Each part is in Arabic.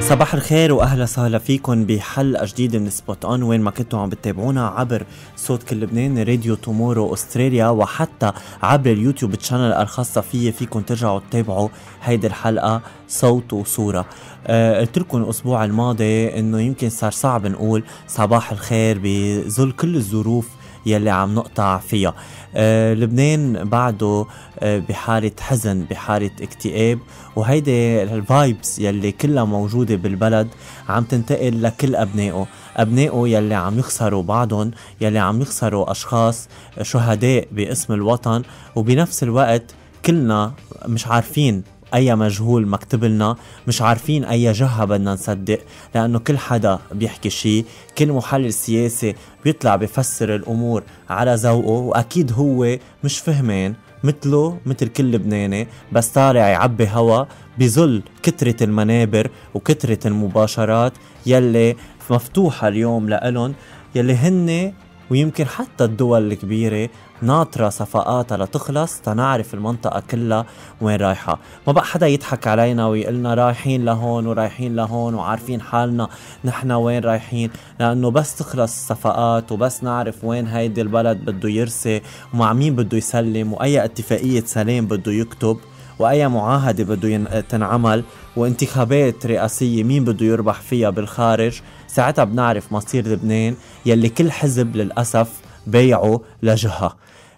صباح الخير واهلا وسهلا فيكم بحلقه جديده من سبوت اون وين ما كنتوا عم بتتابعونا عبر صوت كل لبنان راديو تومورو استراليا وحتى عبر اليوتيوب تشانل الخاصه فيي فيكم ترجعوا تتابعوا هيدي الحلقه صوت وصوره أه قلت لكم الاسبوع الماضي انه يمكن صار صعب نقول صباح الخير بظل كل الظروف يلي عم نقطع فيها آه، لبنان بعده آه، بحالة حزن بحالة اكتئاب وهيدي الفايبس يلي كلها موجودة بالبلد عم تنتقل لكل أبنائه أبنائه يلي عم يخسروا بعضهم يلي عم يخسروا أشخاص شهداء باسم الوطن وبنفس الوقت كلنا مش عارفين اي مجهول مكتوب لنا مش عارفين اي جهه بدنا نصدق لانه كل حدا بيحكي شيء كل محلل سياسي بيطلع بفسر الامور على ذوقه واكيد هو مش فهمان مثله مثل كل لبناني بس طالع يعبي هوا بظل كترة المنابر وكترة المباشرات يلي مفتوحة اليوم لألن يلي هن ويمكن حتى الدول الكبيرة ناطرة صفقاتها لتخلص تنعرف المنطقة كلها وين رايحة ما بقى حدا يضحك علينا ويقلنا رايحين لهون ورايحين لهون وعارفين حالنا نحن وين رايحين لأنه بس تخلص الصفقات وبس نعرف وين هيدي البلد بده يرسي ومع مين بده يسلم وأي اتفاقية سلام بده يكتب واي معاهده بده تنعمل وانتخابات رئاسيه مين بده يربح فيها بالخارج ساعتها بنعرف مصير لبنان يلي كل حزب للاسف بيعوا لجهه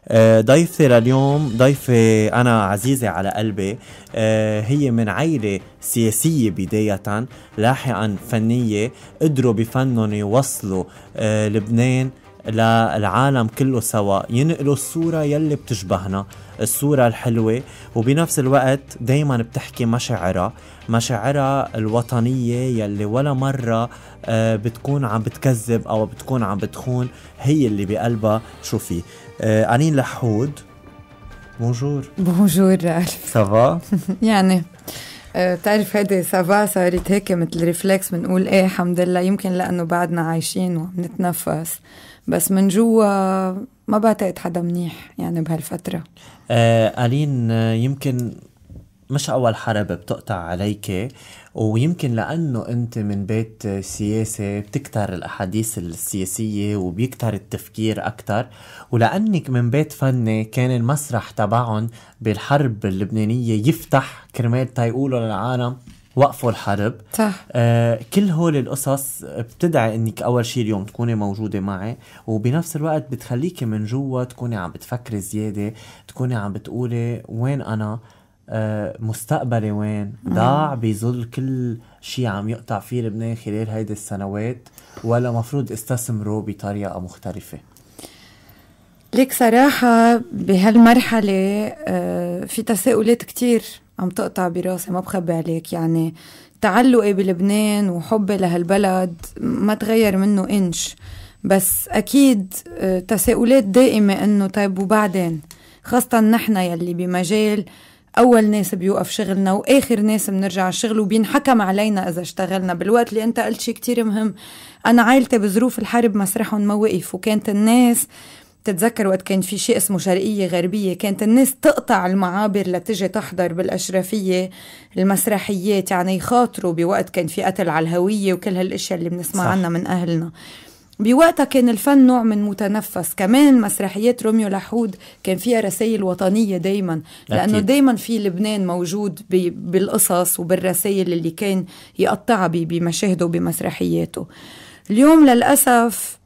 آه، ضيفتي لليوم ضيفة أنا عزيزة على قلبي آه، هي من عائلة سياسية بداية لاحقا فنية قدروا بفنهم يوصلوا آه، لبنان للعالم كله سوا ينقلوا الصورة يلي بتشبهنا الصورة الحلوة وبنفس الوقت دايما بتحكي مشاعرها مشاعرها الوطنية يلي ولا مرة بتكون عم بتكذب أو بتكون عم بتخون هي اللي بقلبها شو فيه آه، أنين لحود بونجور بونجور ألف سافا يعني بتعرف آه، هيدي سافا صارت هيك مثل ريفلكس بنقول ايه الحمد لله يمكن لانه بعدنا عايشين وبنتنفس بس من جوا ما بعتقد حدا منيح يعني بهالفترة آه ألين آه، يمكن مش أول حرب بتقطع عليك ويمكن لأنه أنت من بيت سياسي بتكتر الأحاديث السياسية وبيكتر التفكير اكثر ولأنك من بيت فني كان المسرح تبعهم بالحرب اللبنانية يفتح كرمال تيقولوا للعالم وقفوا الحرب صح آه كل هول القصص بتدعي انك اول شيء اليوم تكوني موجوده معي وبنفس الوقت بتخليكي من جوا تكوني عم بتفكري زياده تكوني عم بتقولي وين انا آه، مستقبلي وين ضاع بظل كل شيء عم يقطع فيه لبنان خلال هيدي السنوات ولا مفروض استثمره بطريقة مختلفة ليك صراحة بهالمرحلة آه، في تساؤلات كتير عم تقطع براسي ما بخبي عليك يعني تعلقي بلبنان وحبي لهالبلد ما تغير منه إنش بس أكيد آه، تساؤلات دائمة إنه طيب وبعدين خاصة نحن يلي بمجال اول ناس بيوقف شغلنا واخر ناس بنرجع الشغل وبينحكم علينا اذا اشتغلنا بالوقت اللي انت قلت شيء كثير مهم انا عائلتي بظروف الحرب مسرحهم ما وقف وكانت الناس تتذكر وقت كان في شيء اسمه شرقية غربية كانت الناس تقطع المعابر لتجي تحضر بالأشرفية المسرحيات يعني يخاطروا بوقت كان في قتل على الهوية وكل هالأشياء اللي بنسمع صح. عنها من أهلنا بوقتها كان الفن نوع من متنفس كمان مسرحيات روميو لحود كان فيها رسائل وطنيه دايما لانه دايما في لبنان موجود بالقصص وبالرسائل اللي كان يقطعها بمشاهده وبمسرحياته اليوم للاسف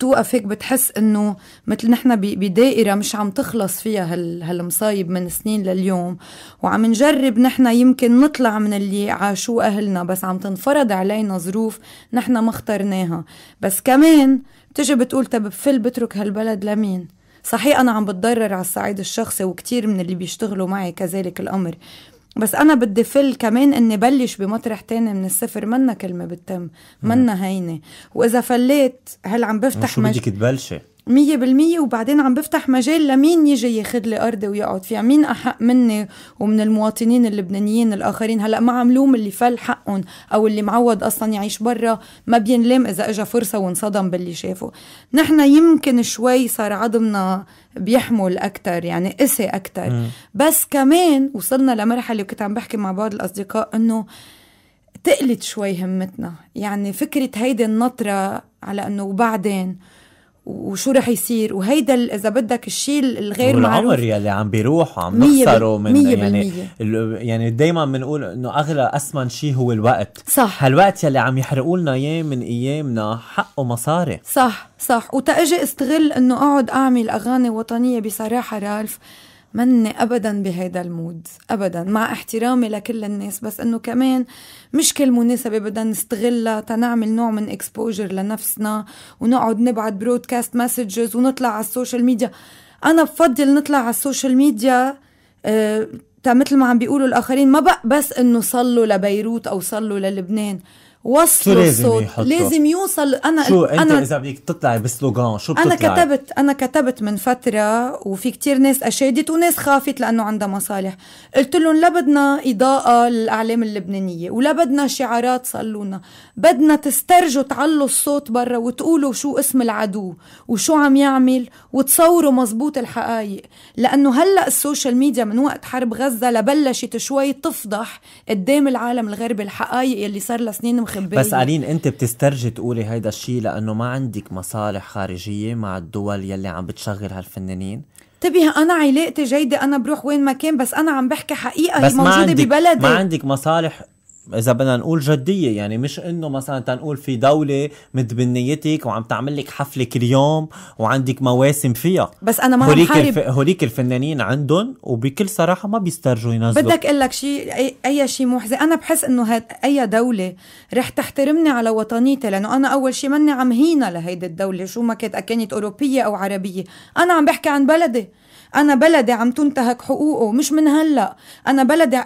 بتوقف هيك بتحس انه مثل نحن بدائره مش عم تخلص فيها هال هالمصايب من سنين لليوم وعم نجرب نحن يمكن نطلع من اللي عاشوه اهلنا بس عم تنفرض علينا ظروف نحن ما اخترناها بس كمان بتجي بتقول طب بفل بترك هالبلد لمين صحيح أنا عم بتضرر على الصعيد الشخصي وكتير من اللي بيشتغلوا معي كذلك الأمر بس انا بدي فل كمان اني بلش بمطرح تاني من الصفر منا كلمه بتتم منا هينه واذا فليت هل عم بفتح شو بدك تبلشي مية بالمية وبعدين عم بفتح مجال لمين يجي ياخد لي أرضي ويقعد فيها مين أحق مني ومن المواطنين اللبنانيين الآخرين هلأ ما عم لوم اللي فل حقهم أو اللي معود أصلا يعيش برا ما بينلام إذا إجا فرصة وانصدم باللي شافه نحن يمكن شوي صار عظمنا بيحمل أكتر يعني قسي أكتر بس كمان وصلنا لمرحلة وكنت عم بحكي مع بعض الأصدقاء أنه تقلت شوي همتنا يعني فكرة هيدي النطرة على أنه وبعدين وشو رح يصير وهيدا اذا بدك الشيء الغير معروف والعمر يلي عم بيروح وعم نخسره من مية يعني يعني دائما بنقول انه اغلى اسمن شيء هو الوقت صح هالوقت يلي عم يحرقوا لنا اياه من ايامنا حقه مصاري صح صح وتأجي استغل انه اقعد اعمل اغاني وطنيه بصراحه رالف مني ابدا بهيدا المود ابدا مع احترامي لكل الناس بس انه كمان مش كل مناسبه بدنا نستغلها تنعمل نوع من اكسبوجر لنفسنا ونقعد نبعت برودكاست مسجز ونطلع على السوشيال ميديا انا بفضل نطلع على السوشيال ميديا آه، تا مثل ما عم بيقولوا الاخرين ما بقى بس انه صلوا لبيروت او صلوا للبنان وصلوا لازم الصوت يحطه. لازم يوصل انا شو انت أنا اذا بدك تطلعي بسلوغان شو بتطلعي؟ انا كتبت انا كتبت من فتره وفي كتير ناس اشادت وناس خافت لانه عندها مصالح قلت لهم لا بدنا اضاءه للاعلام اللبنانيه ولا بدنا شعارات صلونا بدنا تسترجوا تعلوا الصوت برا وتقولوا شو اسم العدو وشو عم يعمل وتصوروا مزبوط الحقائق لانه هلا السوشيال ميديا من وقت حرب غزه لبلشت شوي تفضح قدام العالم الغربي الحقائق يلي صار لها سنين مخبية بس قالين أنت بتسترجي تقولي هيدا الشيء لأنه ما عندك مصالح خارجية مع الدول يلي عم بتشغل هالفنانين تبي طيب، انا علاقتي جيده انا بروح وين ما كان بس انا عم بحكي حقيقه بس هي موجوده ببلدي ما عندك مصالح اذا بدنا نقول جديه يعني مش انه مثلا تنقول في دوله متبنيتك وعم تعمل لك حفله كل يوم وعندك مواسم فيها بس انا ما هوليك الف... هوليك الفنانين عندهم وبكل صراحه ما بيسترجوا ينزلوا بدك اقول لك شيء اي, أي شيء محزن انا بحس انه هاد... اي دوله رح تحترمني على وطنيتي لانه انا اول شيء ماني عم هينا لهيدي الدوله شو ما كانت كانت اوروبيه او عربيه انا عم بحكي عن بلدي انا بلدي عم تنتهك حقوقه مش من هلا انا بلدي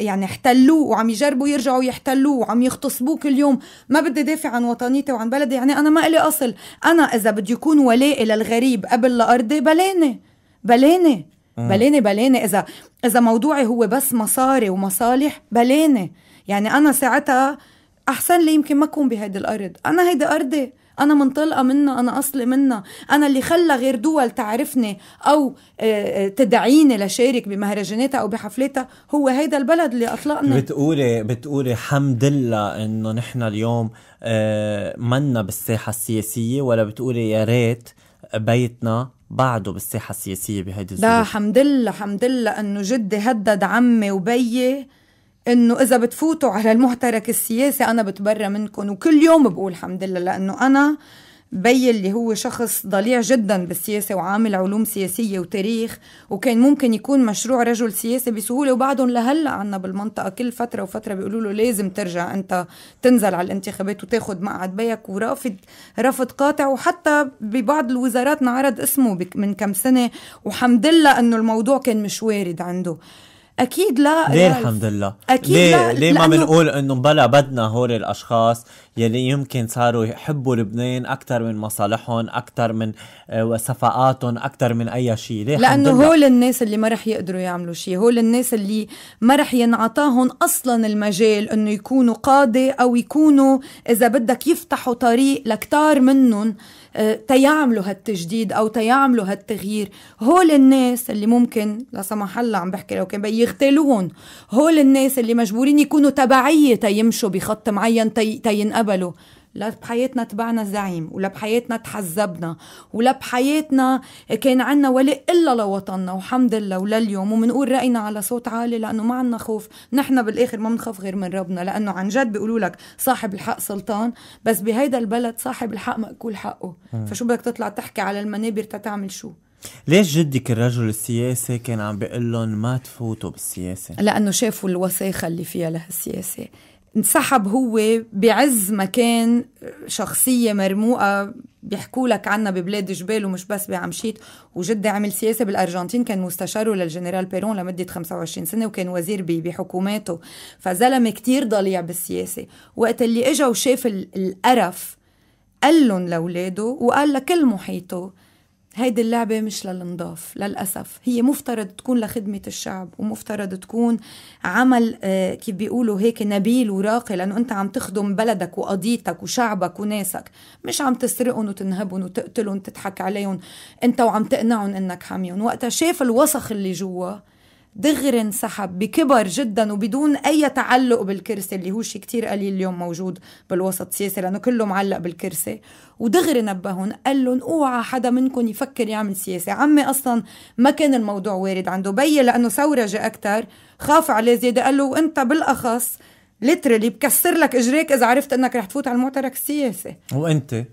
يعني احتلوه وعم يجربوا يرجعوا يحتلوه وعم يغتصبوه كل يوم ما بدي دافع عن وطنيتي وعن بلدي يعني انا ما الي اصل انا اذا بدي يكون ولائي للغريب قبل لارضي بلاني بلاني آه. بلاني بلاني اذا اذا موضوعي هو بس مصاري ومصالح بلاني يعني انا ساعتها احسن لي يمكن ما اكون بهيدي الارض انا هيدي ارضي انا منطلقه منها انا اصلي منها انا اللي خلى غير دول تعرفني او آه، آه، تدعيني لشارك بمهرجاناتها او بحفلاتها هو هيدا البلد اللي اطلقنا بتقولي بتقولي حمد لله انه نحن اليوم آه، منا بالساحه السياسيه ولا بتقولي يا ريت بيتنا بعده بالساحه السياسيه بهيدي الظروف لا حمد لله حمد لله انه جدي هدد عمي وبيي انه اذا بتفوتوا على المحترك السياسي انا بتبرى منكم وكل يوم بقول الحمد لله لانه انا بي اللي هو شخص ضليع جدا بالسياسة وعامل علوم سياسية وتاريخ وكان ممكن يكون مشروع رجل سياسي بسهولة وبعدهم لهلا عنا بالمنطقة كل فترة وفترة بيقولوا له لازم ترجع أنت تنزل على الانتخابات وتاخد مقعد بيك ورافض رفض قاطع وحتى ببعض الوزارات نعرض اسمه من كم سنة وحمد لله أنه الموضوع كان مش وارد عنده اكيد لا ليه يعني الحمد لله اكيد ليه لا ليه ما بنقول انه بلا بدنا هول الاشخاص يلي يمكن صاروا يحبوا لبنان اكثر من مصالحهم اكثر من آه، صفقاتهم اكثر من اي شيء ليه لانه هول الناس اللي ما رح يقدروا يعملوا شيء هول الناس اللي ما رح ينعطاهم اصلا المجال انه يكونوا قاضي او يكونوا اذا بدك يفتحوا طريق لكتار منهم آه، تيعملوا هالتجديد او تيعملوا هالتغيير هول الناس اللي ممكن لا سمح الله عم بحكي لو كان يغتالوهم هول الناس اللي مجبورين يكونوا تبعيه تيمشوا بخط معين تينقبلوا تي لا بحياتنا تبعنا زعيم ولا بحياتنا تحزبنا ولا بحياتنا كان عنا ولاء إلا لوطننا وحمد الله ولليوم ومنقول رأينا على صوت عالي لأنه ما عنا خوف نحن بالآخر ما بنخاف غير من ربنا لأنه عن جد بيقولوا لك صاحب الحق سلطان بس بهيدا البلد صاحب الحق مأكول حقه م. فشو بدك تطلع تحكي على المنابر تتعمل شو ليش جدك الرجل السياسي كان عم بيقول لهم ما تفوتوا بالسياسه؟ لانه شافوا الوساخه اللي فيها لهالسياسه، انسحب هو بعز مكان شخصية مرموقة بيحكوا لك عنا ببلاد جبال ومش بس بعمشيت وجدي عمل سياسة بالأرجنتين كان مستشاره للجنرال بيرون لمدة 25 سنة وكان وزير بحكوماته فزلمة كتير ضليع بالسياسة وقت اللي إجا وشاف القرف قال لهم لأولاده وقال لكل محيطه هيدي اللعبة مش للنضاف للأسف هي مفترض تكون لخدمة الشعب ومفترض تكون عمل آه، كيف بيقولوا هيك نبيل وراقي لأنه أنت عم تخدم بلدك وقضيتك وشعبك وناسك مش عم تسرقهم وتنهبهم وتقتلهم تضحك عليهم أنت وعم تقنعهم أنك حاميهم وقتها شاف الوسخ اللي جوا دغري انسحب بكبر جدا وبدون اي تعلق بالكرسي اللي هو شيء كثير قليل اليوم موجود بالوسط السياسي لانه كله معلق بالكرسي ودغري نبههم قال لهم اوعى حدا منكم يفكر يعمل سياسه عمي اصلا ما كان الموضوع وارد عنده بي لانه ثورجي اكثر خاف عليه زياده قال له وانت بالاخص ليترلي بكسر لك اجريك اذا عرفت انك رح تفوت على المعترك السياسي وانت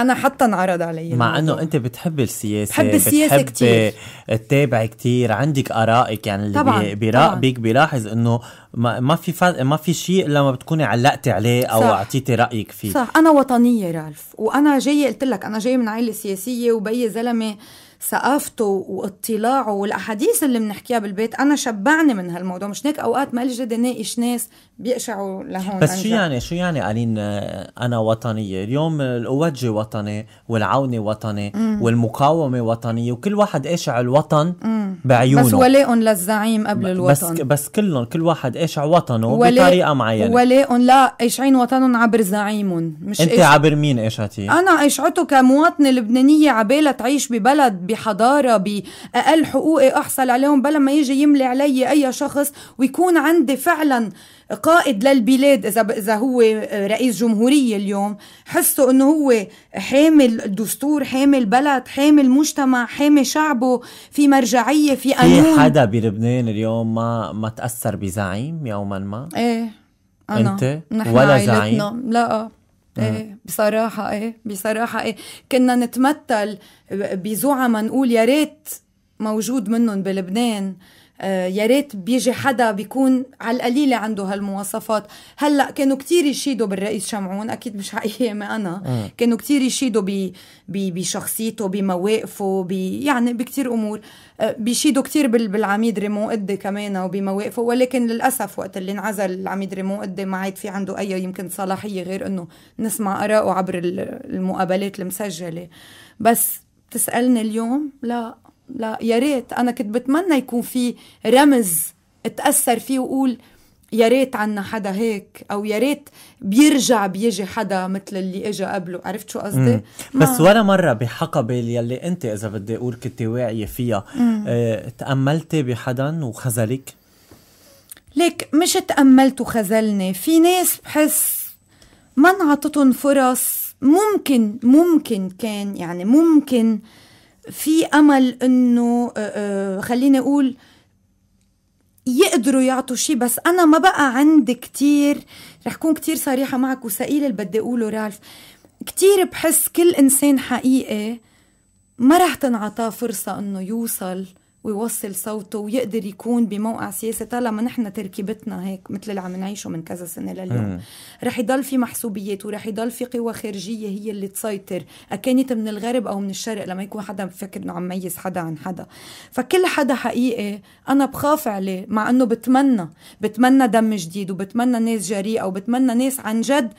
انا حتى انعرض علي مع انه انت بتحبي السياسه بحب السياسه كثير تتابعي كثير عندك ارائك يعني اللي طبعاً. بيراقبك بيلاحظ انه ما, ما في فرق ما في شيء الا ما بتكوني علقتي عليه او اعطيتي رايك فيه صح انا وطنيه رالف وانا جايه قلت لك انا جايه من عائله سياسيه وبي زلمه ثقافته واطلاعه والاحاديث اللي بنحكيها بالبيت انا شبعني من هالموضوع مش هيك اوقات ما لي جد ناقش ناس بيقشعوا لهون بس شو يعني شو يعني قالين آه، انا وطنيه اليوم الاوج وطني والعونه وطني مم. والمقاومه وطنيه وكل واحد قاشع الوطن مم. بعيونه بس ولاء للزعيم قبل الوطن بس بس كلهم كل واحد قاشع وطنه ولي بطريقه معينه ولاء لا قاشعين وطنهم عبر زعيمهم مش انت إش... عبر مين قشعتي انا قشعته كمواطنه لبنانيه عبالة تعيش ببلد بحضاره باقل حقوقي احصل عليهم بلا ما يجي يملي علي اي شخص ويكون عندي فعلا قائد للبلاد اذا اذا هو آه، رئيس جمهوريه اليوم حسه انه هو حامل الدستور حامل بلد حامل مجتمع حامل شعبه في مرجعيه في قانون في حدا بلبنان اليوم ما ما تاثر بزعيم يوما ما ايه انا انت نحن ولا عائلتنا. زعيم لا آه. ايه بصراحة ايه بصراحة ايه كنا نتمثل بزعما نقول يا ريت موجود منهم بلبنان آه، يا ريت بيجي حدا بيكون على القليلة عنده هالمواصفات هلا كانوا كتير يشيدوا بالرئيس شمعون أكيد مش حقيقي ما أنا آه. كانوا كتير يشيدوا بي بي بشخصيته بمواقفه بي يعني بكتير أمور آه، بيشيدوا كتير بالعميد ريمو قدي كمان وبمواقفه ولكن للأسف وقت اللي انعزل العميد ريمو قدي ما عاد في عنده أي يمكن صلاحية غير إنه نسمع آراءه عبر المقابلات المسجلة بس تسألني اليوم لا لا يا ريت انا كنت بتمنى يكون في رمز اتاثر فيه وقول يا ريت عنا حدا هيك او يا ريت بيرجع بيجي حدا مثل اللي اجى قبله عرفت شو قصدي بس ولا مره بحقبه يلي انت اذا بدي اقول كنت واعيه فيها اه تاملتي بحدا وخذلك ليك مش تاملت وخذلني في ناس بحس ما انعطتهم فرص ممكن ممكن كان يعني ممكن آه في امل انه آه، آه، خليني اقول يقدروا يعطوا شيء بس انا ما بقى عندي كتير رح كون كتير صريحه معك وثقيل اللي بدي اقوله رالف كتير بحس كل انسان حقيقي ما رح تنعطاه فرصه انه يوصل ويوصل صوته ويقدر يكون بموقع سياسي طالما نحن تركيبتنا هيك مثل اللي عم نعيشه من كذا سنه لليوم رح يضل في محسوبيات ورح يضل في قوى خارجيه هي اللي تسيطر اكانت من الغرب او من الشرق لما يكون حدا بفكر انه عم ميز حدا عن حدا فكل حدا حقيقي انا بخاف عليه مع انه بتمنى بتمنى دم جديد وبتمنى ناس جريئه وبتمنى ناس عن جد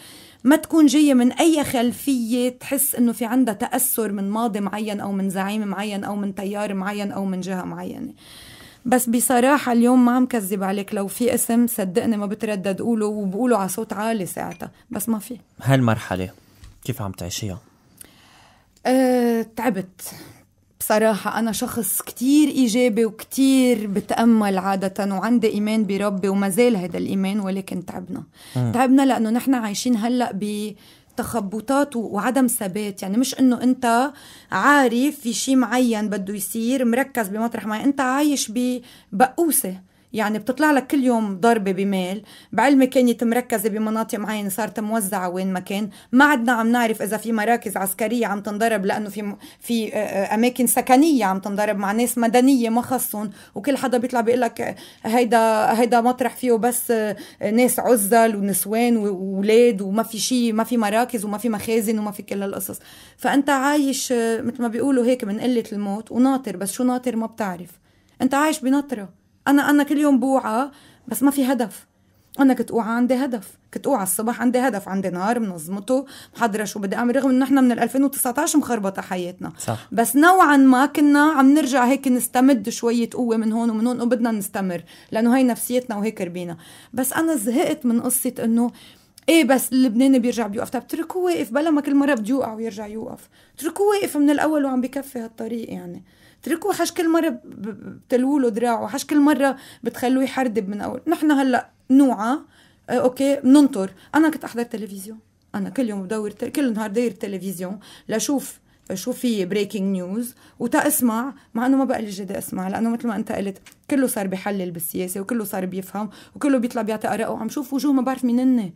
ما تكون جايه من اي خلفيه تحس انه في عندها تاثر من ماضي معين او من زعيم معين او من تيار معين او من جهه معينه بس بصراحة اليوم ما عم كذب عليك لو في اسم صدقني ما بتردد قوله وبقوله على صوت عالي ساعتها بس ما في هالمرحلة كيف عم تعيشيها؟ أه تعبت بصراحة أنا شخص كتير إيجابي وكتير بتأمل عادة وعندي إيمان بربي وما زال هذا الإيمان ولكن تعبنا أه. تعبنا لأنه نحن عايشين هلأ ب تخبطات وعدم ثبات يعني مش انه انت عارف في شيء معين بده يصير مركز بمطرح ما انت عايش ببقوسه يعني بتطلع لك كل يوم ضربة بميل بعلمي كانت مركزة بمناطق معينة صارت موزعة وين ما كان ما عدنا عم نعرف إذا في مراكز عسكرية عم تنضرب لأنه في في آه، آه، أماكن سكنية عم تنضرب مع ناس مدنية ما خصهم وكل حدا بيطلع بيقول لك آه، هيدا هيدا مطرح فيه بس ناس عزل ونسوان وولاد وما في شيء ما في مراكز وما في مخازن وما في كل القصص فأنت عايش مثل ما بيقولوا هيك من قلة الموت وناطر بس شو ناطر ما بتعرف أنت عايش بنطرة انا انا كل يوم بوعى بس ما في هدف انا كنت اوعى عندي هدف كنت اوعى الصبح عندي هدف عندي نار منظمته محضره شو بدي اعمل رغم انه احنا من 2019 مخربطه حياتنا صح. بس نوعا ما كنا عم نرجع هيك نستمد شويه قوه من هون ومن هون وبدنا نستمر لانه هي نفسيتنا وهيك ربينا بس انا زهقت من قصه انه ايه بس اللبناني بيرجع بيوقف طب اتركوه واقف بلا ما كل مره بده يوقع ويرجع يوقف اتركوه واقف من الاول وعم بكفي هالطريق يعني اتركوه حش كل مرة بتلووا له دراعه حش كل مرة بتخلوه يحردب من أول نحن هلأ نوعى آه، أوكي بننطر أنا كنت أحضر تلفزيون أنا كل يوم بدور كل نهار داير تلفزيون لأشوف شو في بريكنج نيوز وتا اسمع مع انه ما بقى لي جدي اسمع لانه مثل ما انت قلت كله صار بحلل بالسياسه وكله صار بيفهم وكله بيطلع بيعطي اراءه وعم شوف وجوه ما بعرف مين انه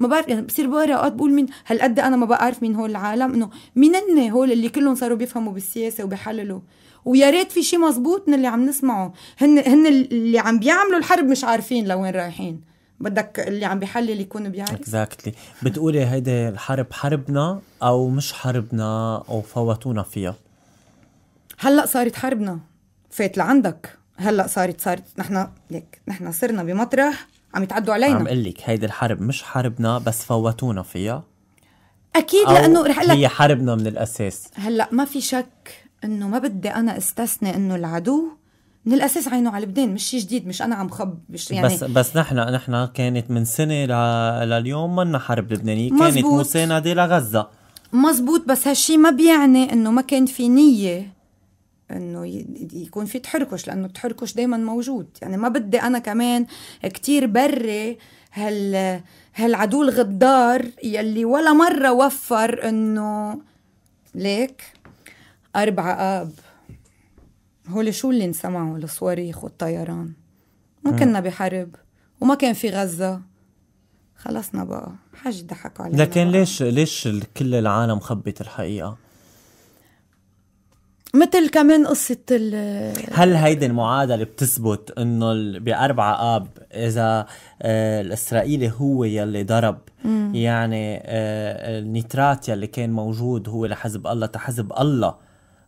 ما بعرف يعني بصير بقرا اوقات بقول مين هالقد انا ما بعرف مين هول العالم انه مين انه هول اللي كلهم صاروا بيفهموا بالسياسه وبيحللوا ويا ريت في شيء مزبوط من اللي عم نسمعه هن هن اللي عم بيعملوا الحرب مش عارفين لوين رايحين بدك اللي عم بيحلل يكون بيعرف اكزاكتلي exactly. بتقولي هيدي الحرب حربنا او مش حربنا او فوتونا فيها هلا صارت حربنا فات لعندك هلا صارت صارت نحن ليك نحن صرنا بمطرح عم يتعدوا علينا عم اقول لك هيدي الحرب مش حربنا بس فوتونا فيها اكيد لانه رح لك هي حربنا من الاساس هلا ما في شك انه ما بدي انا استثني انه العدو من الاساس عينه على لبنان مش شيء جديد مش انا عم خب مش يعني بس بس نحن نحن كانت من سنه ل... لليوم منا حرب لبنانيه كانت مسانده لغزه مزبوط بس هالشي ما بيعني انه ما كان في نيه انه يكون في تحركش لانه التحركش دائما موجود يعني ما بدي انا كمان كتير بري هال هالعدو الغدار يلي ولا مره وفر انه ليك أربعة آب هول شو اللي انسمعوا الصواريخ والطيران ما آه. كنا بحرب وما كان في غزة خلصنا بقى حاج ضحكوا علينا لكن بقى. ليش ليش كل العالم خبت الحقيقة مثل كمان قصة ال هل هيدي المعادلة بتثبت انه بأربعة اب اذا آه، الاسرائيلي هو يلي ضرب مم. يعني آه، النيترات النترات يلي كان موجود هو لحزب الله تحزب الله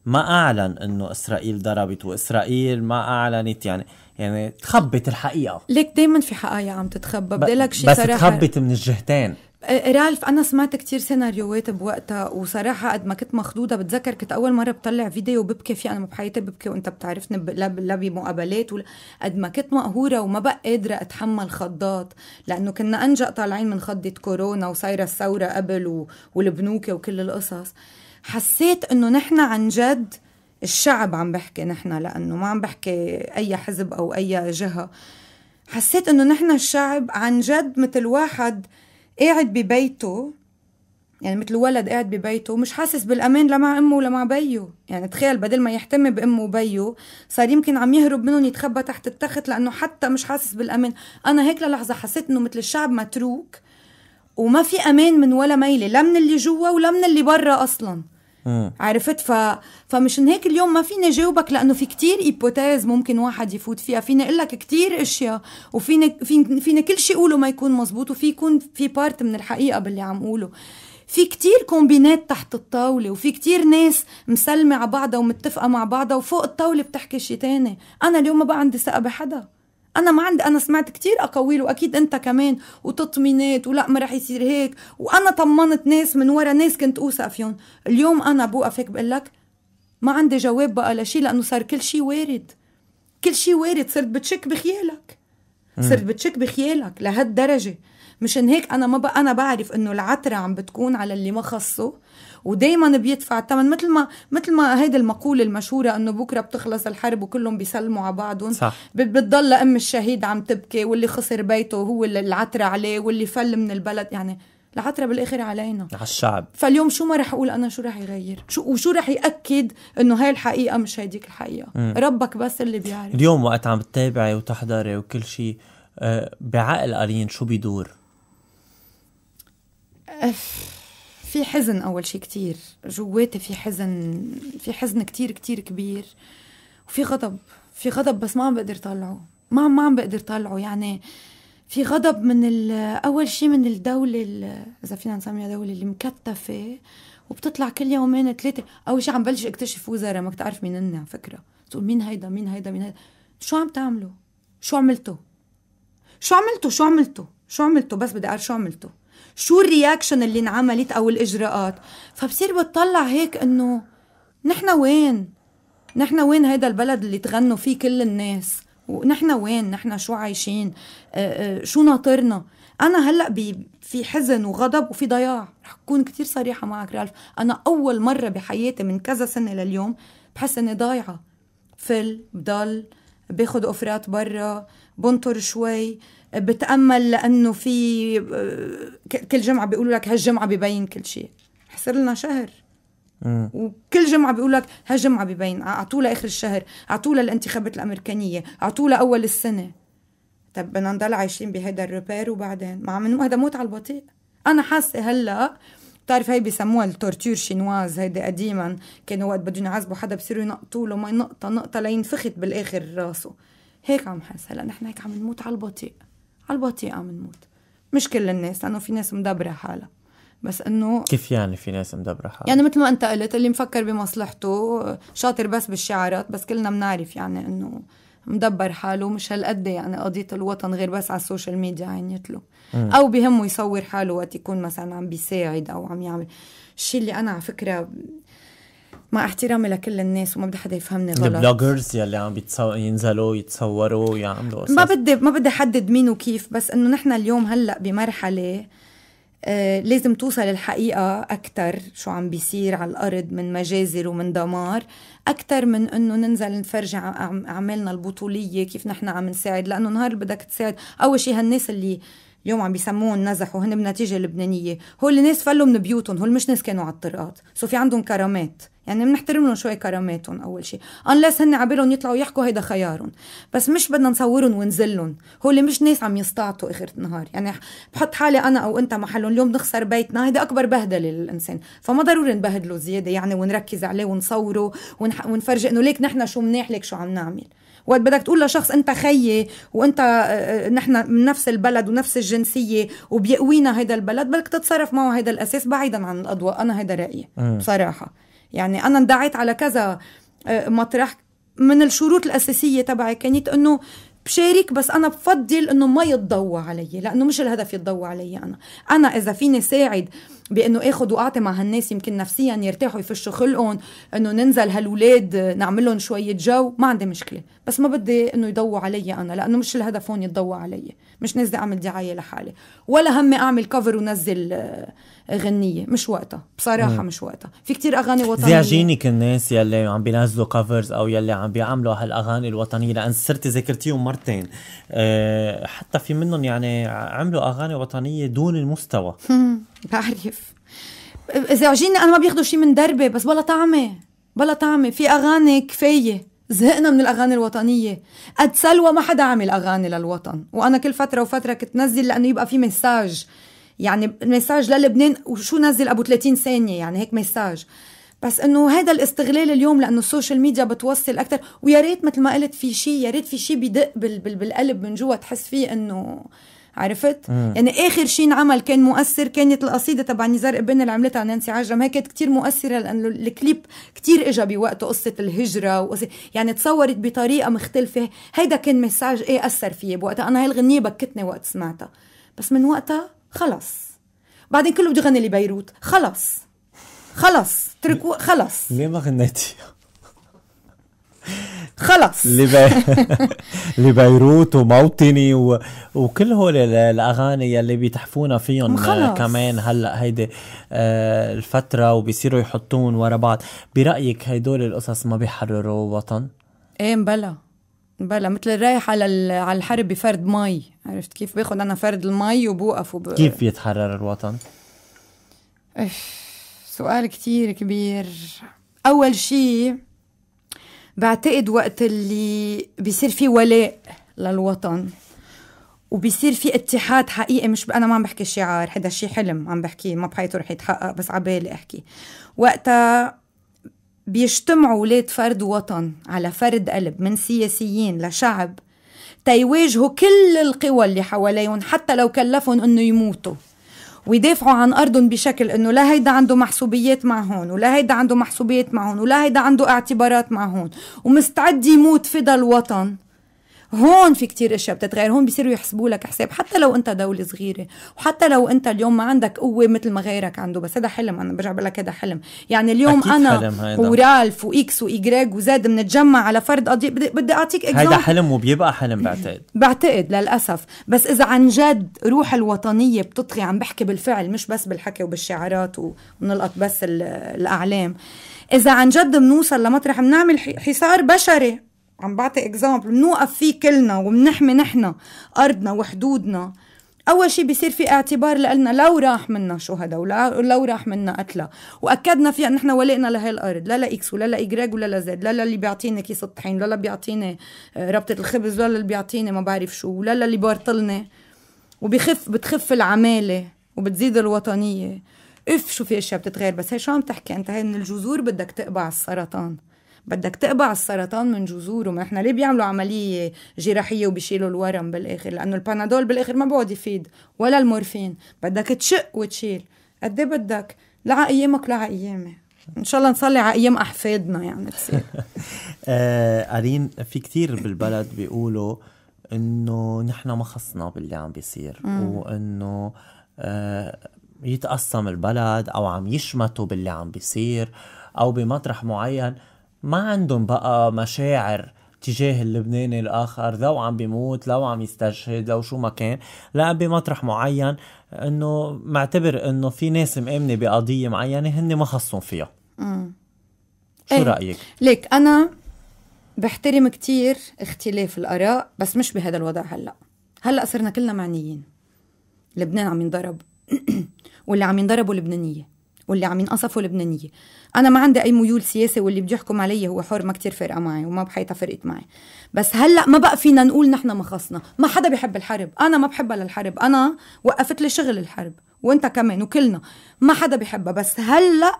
ما اعلن انه اسرائيل ضربت واسرائيل ما اعلنت يعني يعني تخبت الحقيقه ليك دائما في حقائق عم تتخبى بدي لك شيء بس صراحه تخبت من الجهتين رالف انا سمعت كتير سيناريوهات بوقتها وصراحه قد ما كنت مخضوضه بتذكر كنت اول مره بطلع فيديو وببكي فيه انا بحياتي ببكي وانت بتعرفني لا بمقابلات ولا قد ما كنت مقهوره وما بقى قادره اتحمل خضات لانه كنا انجا طالعين من خضه كورونا وصايره الثوره قبل و... والبنوك وكل القصص حسيت انه نحن عن جد الشعب عم بحكي نحن لانه ما عم بحكي اي حزب او اي جهه حسيت انه نحن الشعب عن جد مثل واحد قاعد ببيته يعني مثل ولد قاعد ببيته ومش حاسس بالامان لا مع امه ولا مع بيه يعني تخيل بدل ما يحتم بامه وبيه صار يمكن عم يهرب منهم يتخبى تحت التخت لانه حتى مش حاسس بالامان انا هيك للحظه حسيت انه مثل الشعب متروك وما في امان من ولا ميله لا من اللي جوا ولا من اللي برا اصلا مم. عرفت ف... فمشان هيك اليوم ما فيني جاوبك لانه في كتير ايبوتيز ممكن واحد يفوت فيها فيني اقول لك كثير اشياء وفيني فين... فيني كل شيء اقوله ما يكون مزبوط وفي يكون في بارت من الحقيقه باللي عم اقوله في كتير كومبينات تحت الطاولة وفي كتير ناس مسلمة على بعضها ومتفقة مع بعضها وفوق الطاولة بتحكي شي تاني أنا اليوم ما بقى عندي ثقة بحدا انا ما عندي انا سمعت كتير اقاويل واكيد انت كمان وتطمينات ولا ما رح يصير هيك وانا طمنت ناس من ورا ناس كنت اوثق فيهم اليوم انا بوقف هيك بقول لك ما عندي جواب بقى لشي لانه صار كل شيء وارد كل شيء وارد صرت بتشك بخيالك صرت بتشك بخيالك لهالدرجه مشان هيك انا ما بقى انا بعرف انه العتره عم بتكون على اللي ما خصه ودائما بيدفع الثمن مثل ما مثل ما هيدي المقوله المشهوره انه بكره بتخلص الحرب وكلهم بيسلموا على بعضهم صح. بتضل ام الشهيد عم تبكي واللي خسر بيته هو العترة عليه واللي فل من البلد يعني العترة بالاخر علينا على الشعب فاليوم شو ما رح اقول انا شو رح يغير شو وشو رح ياكد انه هاي الحقيقه مش هيديك الحقيقه م. ربك بس اللي بيعرف اليوم وقت عم تتابعي وتحضري وكل شيء آه، بعقل قرين شو بيدور أف... في حزن اول شيء كتير جواتي في حزن في حزن كتير كتير كبير وفي غضب في غضب بس ما عم بقدر طلعه ما عم ما عم بقدر طلعه يعني في غضب من اول شيء من الدوله اذا فينا نسميها دوله اللي مكتفه وبتطلع كل يومين ثلاثه اول شيء عم بلش اكتشف وزراء ما بتعرف مين هن على فكره تقول مين هيدا مين هيدا مين هيدا شو عم تعملوا شو عملتوا شو عملتوا شو عملتوا شو عملتوا بس بدي اعرف شو عملتوا شو الرياكشن اللي انعملت او الاجراءات فبصير بتطلع هيك انه نحن وين نحن وين هيدا البلد اللي تغنوا فيه كل الناس ونحن وين نحن شو عايشين آه، آه، شو ناطرنا انا هلا في حزن وغضب وفي ضياع رح اكون كثير صريحه معك رالف انا اول مره بحياتي من كذا سنه لليوم بحس اني ضايعه فل بضل باخد اوفرات برا بنطر شوي بتامل لانه في آه، كل جمعه بيقولوا لك هالجمعه ببين كل شيء حصر لنا شهر وكل جمعه بيقول لك هالجمعه ببين اعطوه لاخر الشهر اعطوه للانتخابات الامريكانيه اعطوه لاول السنه طب بدنا نضل عايشين بهذا الروبير وبعدين ما عم هذا موت على البطيء انا حاسه هلا بتعرف هاي بيسموها التورتير شينواز هيدي قديما كانوا وقت بدهم يعذبوا حدا بصيروا ينقطوا له مي نقطه نقطه لينفخت بالاخر راسه هيك عم حس هلا نحن هيك عم نموت على البطيء على البطيء عم نموت مش كل الناس لانه في ناس مدبره حالها بس انه كيف يعني في ناس مدبره حالها؟ يعني مثل ما انت قلت اللي مفكر بمصلحته شاطر بس بالشعارات بس كلنا بنعرف يعني انه مدبر حاله مش هالقد يعني قضيه الوطن غير بس على السوشيال ميديا عينت يعني له او بهمه يصور حاله وقت يكون مثلا عم بيساعد او عم يعمل الشيء اللي انا على فكره مع احترامي لكل الناس وما بدي حدا يفهمني غلط البلوجرز يلي عم بيتصو... ينزلوا يتصوروا ويعملوا ما بدي ما بدي احدد مين وكيف بس انه نحن اليوم هلا بمرحله آه لازم توصل الحقيقة اكثر شو عم بيصير على الأرض من مجازر ومن دمار اكثر من إنه ننزل نفرجي أعمالنا البطولية كيف نحن عم نساعد لأنه نهار بدك تساعد أول شيء هالناس اللي اليوم عم بيسموهم نزحوا وهن بنتيجه لبنانيه هول ناس فلوا من بيوتهم هول مش ناس كانوا على الطرقات سو في عندهم كرامات يعني بنحترم لهم شوي كراماتهم اول شيء انلس هن على يطلعوا يحكوا هيدا خيارهم بس مش بدنا نصورهم ونزلهم هول مش ناس عم يستعطوا اخر النهار يعني بحط حالي انا او انت محلهم اليوم نخسر بيتنا هيدا اكبر بهدله للانسان فما ضروري نبهدله زياده يعني ونركز عليه ونصوره ونح... ونفرجي انه ليك نحن شو مناح ليك شو عم نعمل وقت بدك تقول لشخص انت خيي وانت آه، آه، نحن من نفس البلد ونفس الجنسيه وبيقوينا هذا البلد بدك تتصرف معه هذا الاساس بعيدا عن الاضواء انا هذا رايي آه. بصراحه يعني انا اندعيت على كذا مطرح من الشروط الاساسيه تبعي كانت انه بشارك بس انا بفضل انه ما يتضوى علي لانه مش الهدف يتضوى علي انا انا اذا فيني ساعد آه بانه اخذ واعطي مع هالناس يمكن نفسيا يرتاحوا يفشوا خلقهم انه ننزل هالولاد نعمل لهم شويه جو ما عندي مشكله بس ما بدي انه يضووا علي انا لانه مش الهدف هون يضووا علي مش نازله اعمل دعايه لحالي ولا همي اعمل كفر ونزل آه، غنيه مش وقتها بصراحه مم. مش وقتها في كتير اغاني وطنيه زعجينك الناس يلي عم بينزلوا كفرز او يلي عم بيعملوا هالاغاني الوطنيه لان صرت ذاكرتيهم مرتين أه حتى في منهم يعني عملوا اغاني وطنيه دون المستوى بعرف اذا عجيني انا ما بياخذوا شيء من دربه بس بلا طعمه بلا طعمه في اغاني كفايه زهقنا من الاغاني الوطنيه قد سلوى ما حدا عمل اغاني للوطن وانا كل فتره وفتره كنت نزل لانه يبقى في مساج يعني مساج للبنان وشو نزل ابو 30 ثانيه يعني هيك مساج بس انه هذا الاستغلال اليوم لانه السوشيال ميديا بتوصل اكثر ويا ريت مثل ما قلت في شيء يا ريت في شيء بدق بالقلب من جوا تحس فيه انه عرفت مم. يعني اخر شيء انعمل كان مؤثر كانت القصيده تبع نزار ابن اللي عملتها نانسي عجرم هي كانت كثير مؤثره لانه الكليب كثير اجى بوقته قصه الهجره وقصة يعني تصورت بطريقه مختلفه هيدا كان مساج ايه اثر فيي بوقتها انا هاي الغنيه بكتني وقت سمعتها بس من وقتها خلص بعدين كله بده يغني لبيروت خلص خلص اتركوا خلص ليه ما غنيتيها خلص لبيروت وموطني و... وكل هول الاغاني يلي بيتحفونا فيهم آه، خلص. كمان هلا هيدي آه، الفتره وبيصيروا يحطون ورا بعض برايك هدول القصص ما بيحرروا وطن ايه بلا بلا مثل رايح على على الحرب بفرد مي عرفت كيف باخذ انا فرد المي وبوقف وب... كيف بيتحرر الوطن سؤال كتير كبير اول شيء بعتقد وقت اللي بيصير في ولاء للوطن وبيصير في اتحاد حقيقي مش انا ما عم بحكي شعار هذا شيء حلم عم بحكيه ما بحياته رح يتحقق بس عبالي احكي وقتها بيجتمعوا ولاد فرد وطن على فرد قلب من سياسيين لشعب تيواجهوا كل القوى اللي حواليهم حتى لو كلفهم انه يموتوا ويدافعوا عن ارضهم بشكل انه لا هيدا عنده محسوبيات مع هون ولا هيدا عنده محسوبيات مع هون ولا هيدا عنده اعتبارات مع هون ومستعد يموت فدا الوطن هون في كتير اشياء بتتغير هون بيصيروا يحسبوا لك حساب حتى لو انت دولة صغيرة وحتى لو انت اليوم ما عندك قوة مثل ما غيرك عنده بس هذا حلم انا برجع بقول لك هذا حلم يعني اليوم انا ورالف واكس وايجريك وزاد بنتجمع على فرد قضية بدي, بدي اعطيك هذا حلم وبيبقى حلم بعتقد بعتقد للاسف بس اذا عن جد روح الوطنية بتطغي عم بحكي بالفعل مش بس بالحكي وبالشعارات ونلقط بس الاعلام اذا عن جد بنوصل لمطرح بنعمل حصار بشري عم بعطي اكزامبل بنوقف فيه كلنا وبنحمي نحن ارضنا وحدودنا اول شيء بيصير في اعتبار لنا لو راح منا شهداء ولو راح منا قتلى واكدنا فيها نحن ولقنا لهي الارض لا لاكس ولا لا لايجريج ولا زد لا اللي بيعطيني كيس الطحين لا بيعطيني ربطه الخبز ولا اللي بيعطيني ما بعرف شو لا اللي بارطلني وبخف بتخف العماله وبتزيد الوطنيه اف شو في اشياء بتتغير بس هي شو عم تحكي انت هي من الجذور بدك تقبع السرطان بدك تقبع السرطان من جذوره ما احنا ليه بيعملوا عمليه جراحيه وبيشيلوا الورم بالاخر لانه البانادول بالاخر ما بيقعد يفيد ولا المورفين بدك تشق وتشيل قد إيه بدك لا ايامك لا ايامي ان شاء الله نصلي على ايام احفادنا يعني تصير آه، ارين في كثير بالبلد بيقولوا انه نحن ما خصنا باللي عم بيصير وانه آه، يتقسم البلد او عم يشمتوا باللي عم بيصير او بمطرح معين ما عندهم بقى مشاعر تجاه اللبناني الاخر لو عم بيموت لو عم يستشهد لو شو ما كان لا بمطرح معين انه معتبر انه في ناس مآمنه بقضيه معينه هن ما خصهم فيها مم. شو ايه. رايك ليك انا بحترم كتير اختلاف الاراء بس مش بهذا الوضع هلا هلا صرنا كلنا معنيين لبنان عم ينضرب واللي عم ينضربوا لبنانيه واللي عم ينقصفوا لبنانيه انا ما عندي اي ميول سياسي واللي بده يحكم علي هو حر ما كتير فارقه معي وما بحياتها فرقت معي بس هلا ما بقى فينا نقول نحن ما خصنا ما حدا بيحب الحرب انا ما بحبها للحرب انا وقفت لي شغل الحرب وانت كمان وكلنا ما حدا بيحبها بس هلا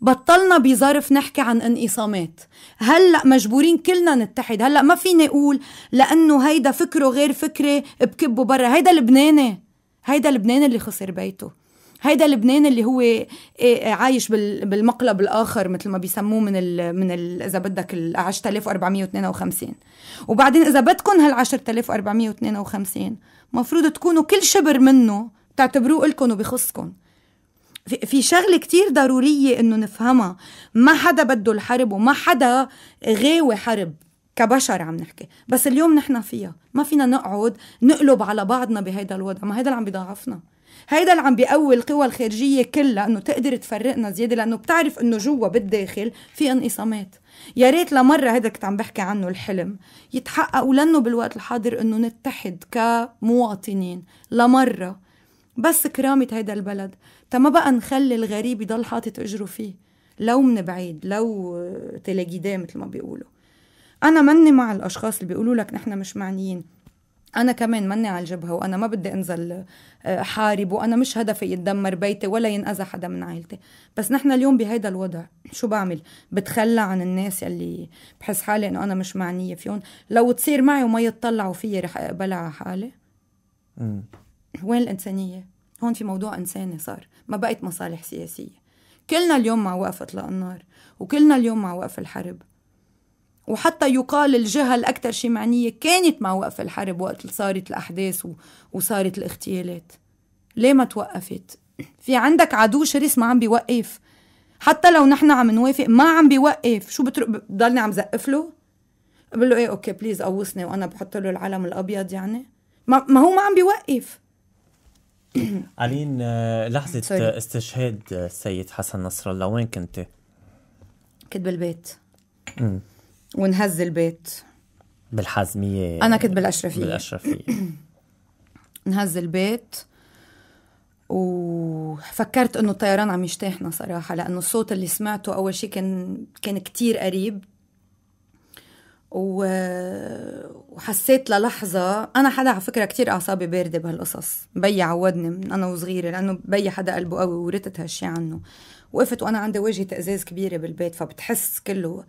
بطلنا بظرف نحكي عن انقسامات هلا مجبورين كلنا نتحد هلا ما فيني اقول لانه هيدا فكره غير فكري بكبه برا هيدا لبناني هيدا لبناني اللي خسر بيته هيدا لبنان اللي هو إيه، إيه، عايش بالمقلب الاخر مثل ما بيسموه من الـ من الـ اذا بدك ال 10452 وبعدين اذا بدكم هال 10452 مفروض تكونوا كل شبر منه تعتبروه إلكم وبخصكم في شغله كتير ضروريه انه نفهمها ما حدا بده الحرب وما حدا غاوي حرب كبشر عم نحكي بس اليوم نحن فيها ما فينا نقعد نقلب على بعضنا بهيدا الوضع ما هيدا اللي عم بيضعفنا هيدا اللي عم بيقوي القوى الخارجيه كلها انه تقدر تفرقنا زياده لانه بتعرف انه جوا بالداخل في انقسامات يا ريت لمره هيدا كنت عم بحكي عنه الحلم يتحقق ولانه بالوقت الحاضر انه نتحد كمواطنين لمره بس كرامه هيدا البلد تا ما بقى نخلي الغريب يضل حاطط اجره فيه لو من بعيد لو تلاقي مثل ما بيقولوا انا مني مع الاشخاص اللي بيقولوا لك نحن مش معنيين انا كمان مني على الجبهه وانا ما بدي انزل آه، حارب وانا مش هدفي يتدمر بيتي ولا ينأذى حدا من عائلتي بس نحن اليوم بهيدا الوضع شو بعمل بتخلى عن الناس اللي بحس حالي انه انا مش معنيه فيهم لو تصير معي وما يتطلعوا فيي رح اقبلها على حالي م. وين الانسانيه هون في موضوع انساني صار ما بقت مصالح سياسيه كلنا اليوم مع وقف اطلاق النار وكلنا اليوم مع وقف الحرب وحتى يقال الجهة الأكثر شي معنية كانت مع وقف الحرب وقت صارت الأحداث وصارت الاغتيالات ليه ما توقفت؟ في عندك عدو شرس ما عم بيوقف حتى لو نحن عم نوافق ما عم بيوقف شو بتر... بضلني عم زقف له؟ بقول له ايه اوكي بليز قوصني وانا بحط له العلم الابيض يعني ما, ما هو ما عم بيوقف ألين آه، لحظة Sorry. آه، استشهاد آه، السيد حسن نصر الله وين كنت؟ كنت بالبيت ونهز البيت بالحازمية أنا كنت بالأشرفية بالأشرفية نهز البيت وفكرت انه الطيران عم يجتاحنا صراحه لانه الصوت اللي سمعته اول شيء كان كان كتير قريب و... وحسيت للحظة أنا حدا على فكرة كتير أعصابي باردة بهالقصص بي عودني من أنا وصغيرة لأنه بي حدا قلبه قوي ورثت هالشي عنه وقفت وأنا عندي وجهة إزاز كبيرة بالبيت فبتحس كله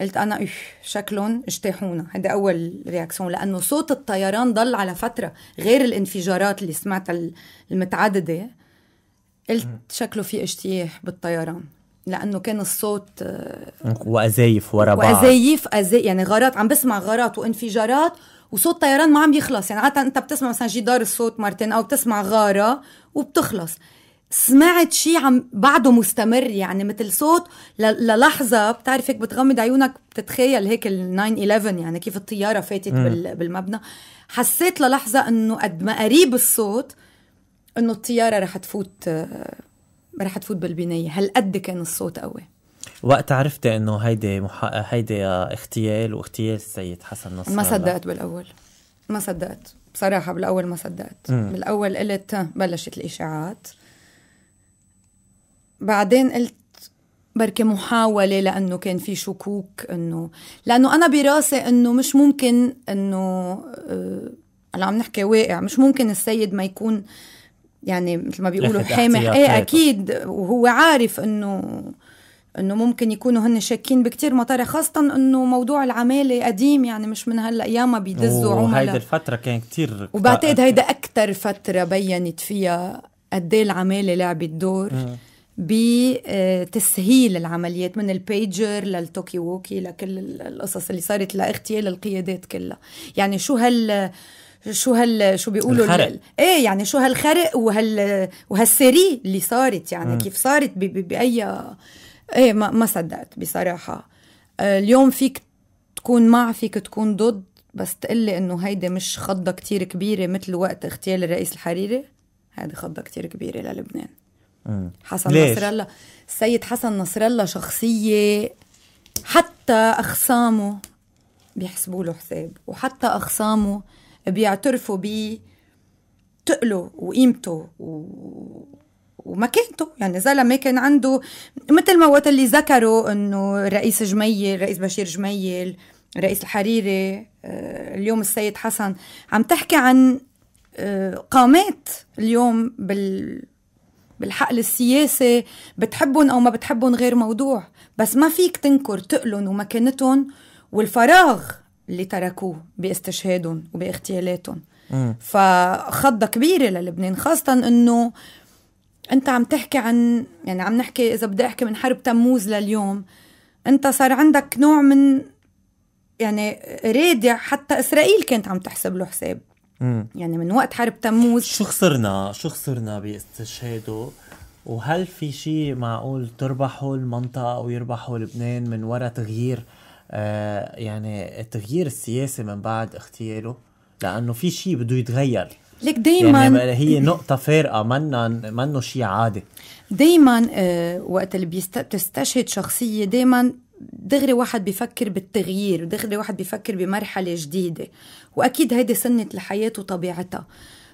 قلت انا اوف شكلهم اجتاحونا هذا اول رياكسيون لانه صوت الطيران ضل على فتره غير الانفجارات اللي سمعتها المتعدده قلت شكله في اجتياح بالطيران لانه كان الصوت وازايف ورا بعض وازايف أزي... يعني غارات عم بسمع غارات وانفجارات وصوت طيران ما عم يخلص يعني عاده انت بتسمع مثلا جدار الصوت مرتين او بتسمع غاره وبتخلص سمعت شيء عم بعده مستمر يعني مثل صوت للحظه بتعرف هيك بتغمض عيونك بتتخيل هيك ال 911 يعني كيف الطياره فاتت مم. بالمبنى حسيت للحظه انه قد ما قريب الصوت انه الطياره رح تفوت رح تفوت بالبنايه هالقد كان الصوت قوي وقت عرفتي انه هيدي محا... هيدي اغتيال واغتيال السيد حسن نصر ما صدقت بالاول ما صدقت بصراحة بالأول ما صدقت مم. بالأول قلت آه، بلشت الإشاعات بعدين قلت بركي محاولة لأنه كان في شكوك إنه لأنه أنا براسي إنه مش ممكن إنه هلا آه، عم نحكي واقع مش ممكن السيد ما يكون يعني مثل ما بيقولوا حامح ايه اكيد وهو عارف انه انه ممكن يكونوا هن شاكين بكتير مطارح خاصة انه موضوع العمالة قديم يعني مش من هلا ياما بيدزوا عملاء وهيدي الفترة كان كتير وبعتقد هيدا أكتر فترة بينت فيها قديه العمالة لعبت دور بتسهيل العمليات من البيجر للتوكي ووكي لكل القصص اللي صارت لاغتيال القيادات كلها يعني شو هال شو هال شو بيقولوا الخرق. ايه يعني شو هالخرق وهال وهالسري اللي صارت يعني م. كيف صارت بي بي باي ايه ما, ما صدقت بصراحه آه، اليوم فيك تكون مع فيك تكون ضد بس تقلي انه هيدا مش خضه كتير كبيره مثل وقت اغتيال الرئيس الحريري هذه خضه كتير كبيره للبنان حسن نصر الله السيد حسن نصر الله شخصية حتى أخصامه بيحسبوا له حساب وحتى أخصامه بيعترفوا بي تقله وقيمته و... ومكانته يعني زلمه كان عنده مثل ما وقت اللي ذكروا انه رئيس جميل رئيس بشير جميل رئيس الحريري آه، اليوم السيد حسن عم تحكي عن آه، قامات اليوم بال بالحقل السياسي بتحبهم أو ما بتحبهم غير موضوع بس ما فيك تنكر تقلن ومكانتهم والفراغ اللي تركوه باستشهادهم وباغتيالاتهم فخضة كبيرة للبنان خاصة أنه أنت عم تحكي عن يعني عم نحكي إذا بدي أحكي من حرب تموز لليوم أنت صار عندك نوع من يعني رادع حتى إسرائيل كانت عم تحسب له حساب يعني من وقت حرب تموز شو خسرنا شو خسرنا باستشهاده وهل في شيء معقول تربحه المنطقة أو يربحه لبنان من وراء تغيير آه يعني التغيير السياسي من بعد اغتياله لأنه في شيء بده يتغير لك دايما يعني هي نقطة فارقة منا منه شيء عادي دايما آه وقت اللي بتستشهد شخصية دايما دغري واحد بيفكر بالتغيير ودغري واحد بيفكر بمرحلة جديدة وأكيد هيدي سنة الحياة وطبيعتها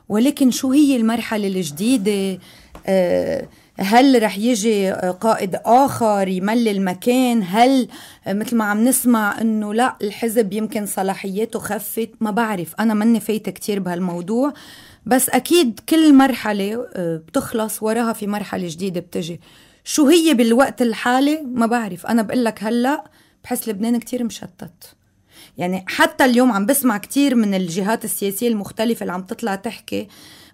ولكن شو هي المرحلة الجديدة آه، هل رح يجي قائد آخر يملي المكان هل مثل ما عم نسمع أنه لا الحزب يمكن صلاحياته خفت ما بعرف أنا مني فايتة كتير بهالموضوع بس أكيد كل مرحلة آه، بتخلص وراها في مرحلة جديدة بتجي شو هي بالوقت الحالي ما بعرف انا بقول لك هلا بحس لبنان كتير مشتت يعني حتى اليوم عم بسمع كتير من الجهات السياسيه المختلفه اللي عم تطلع تحكي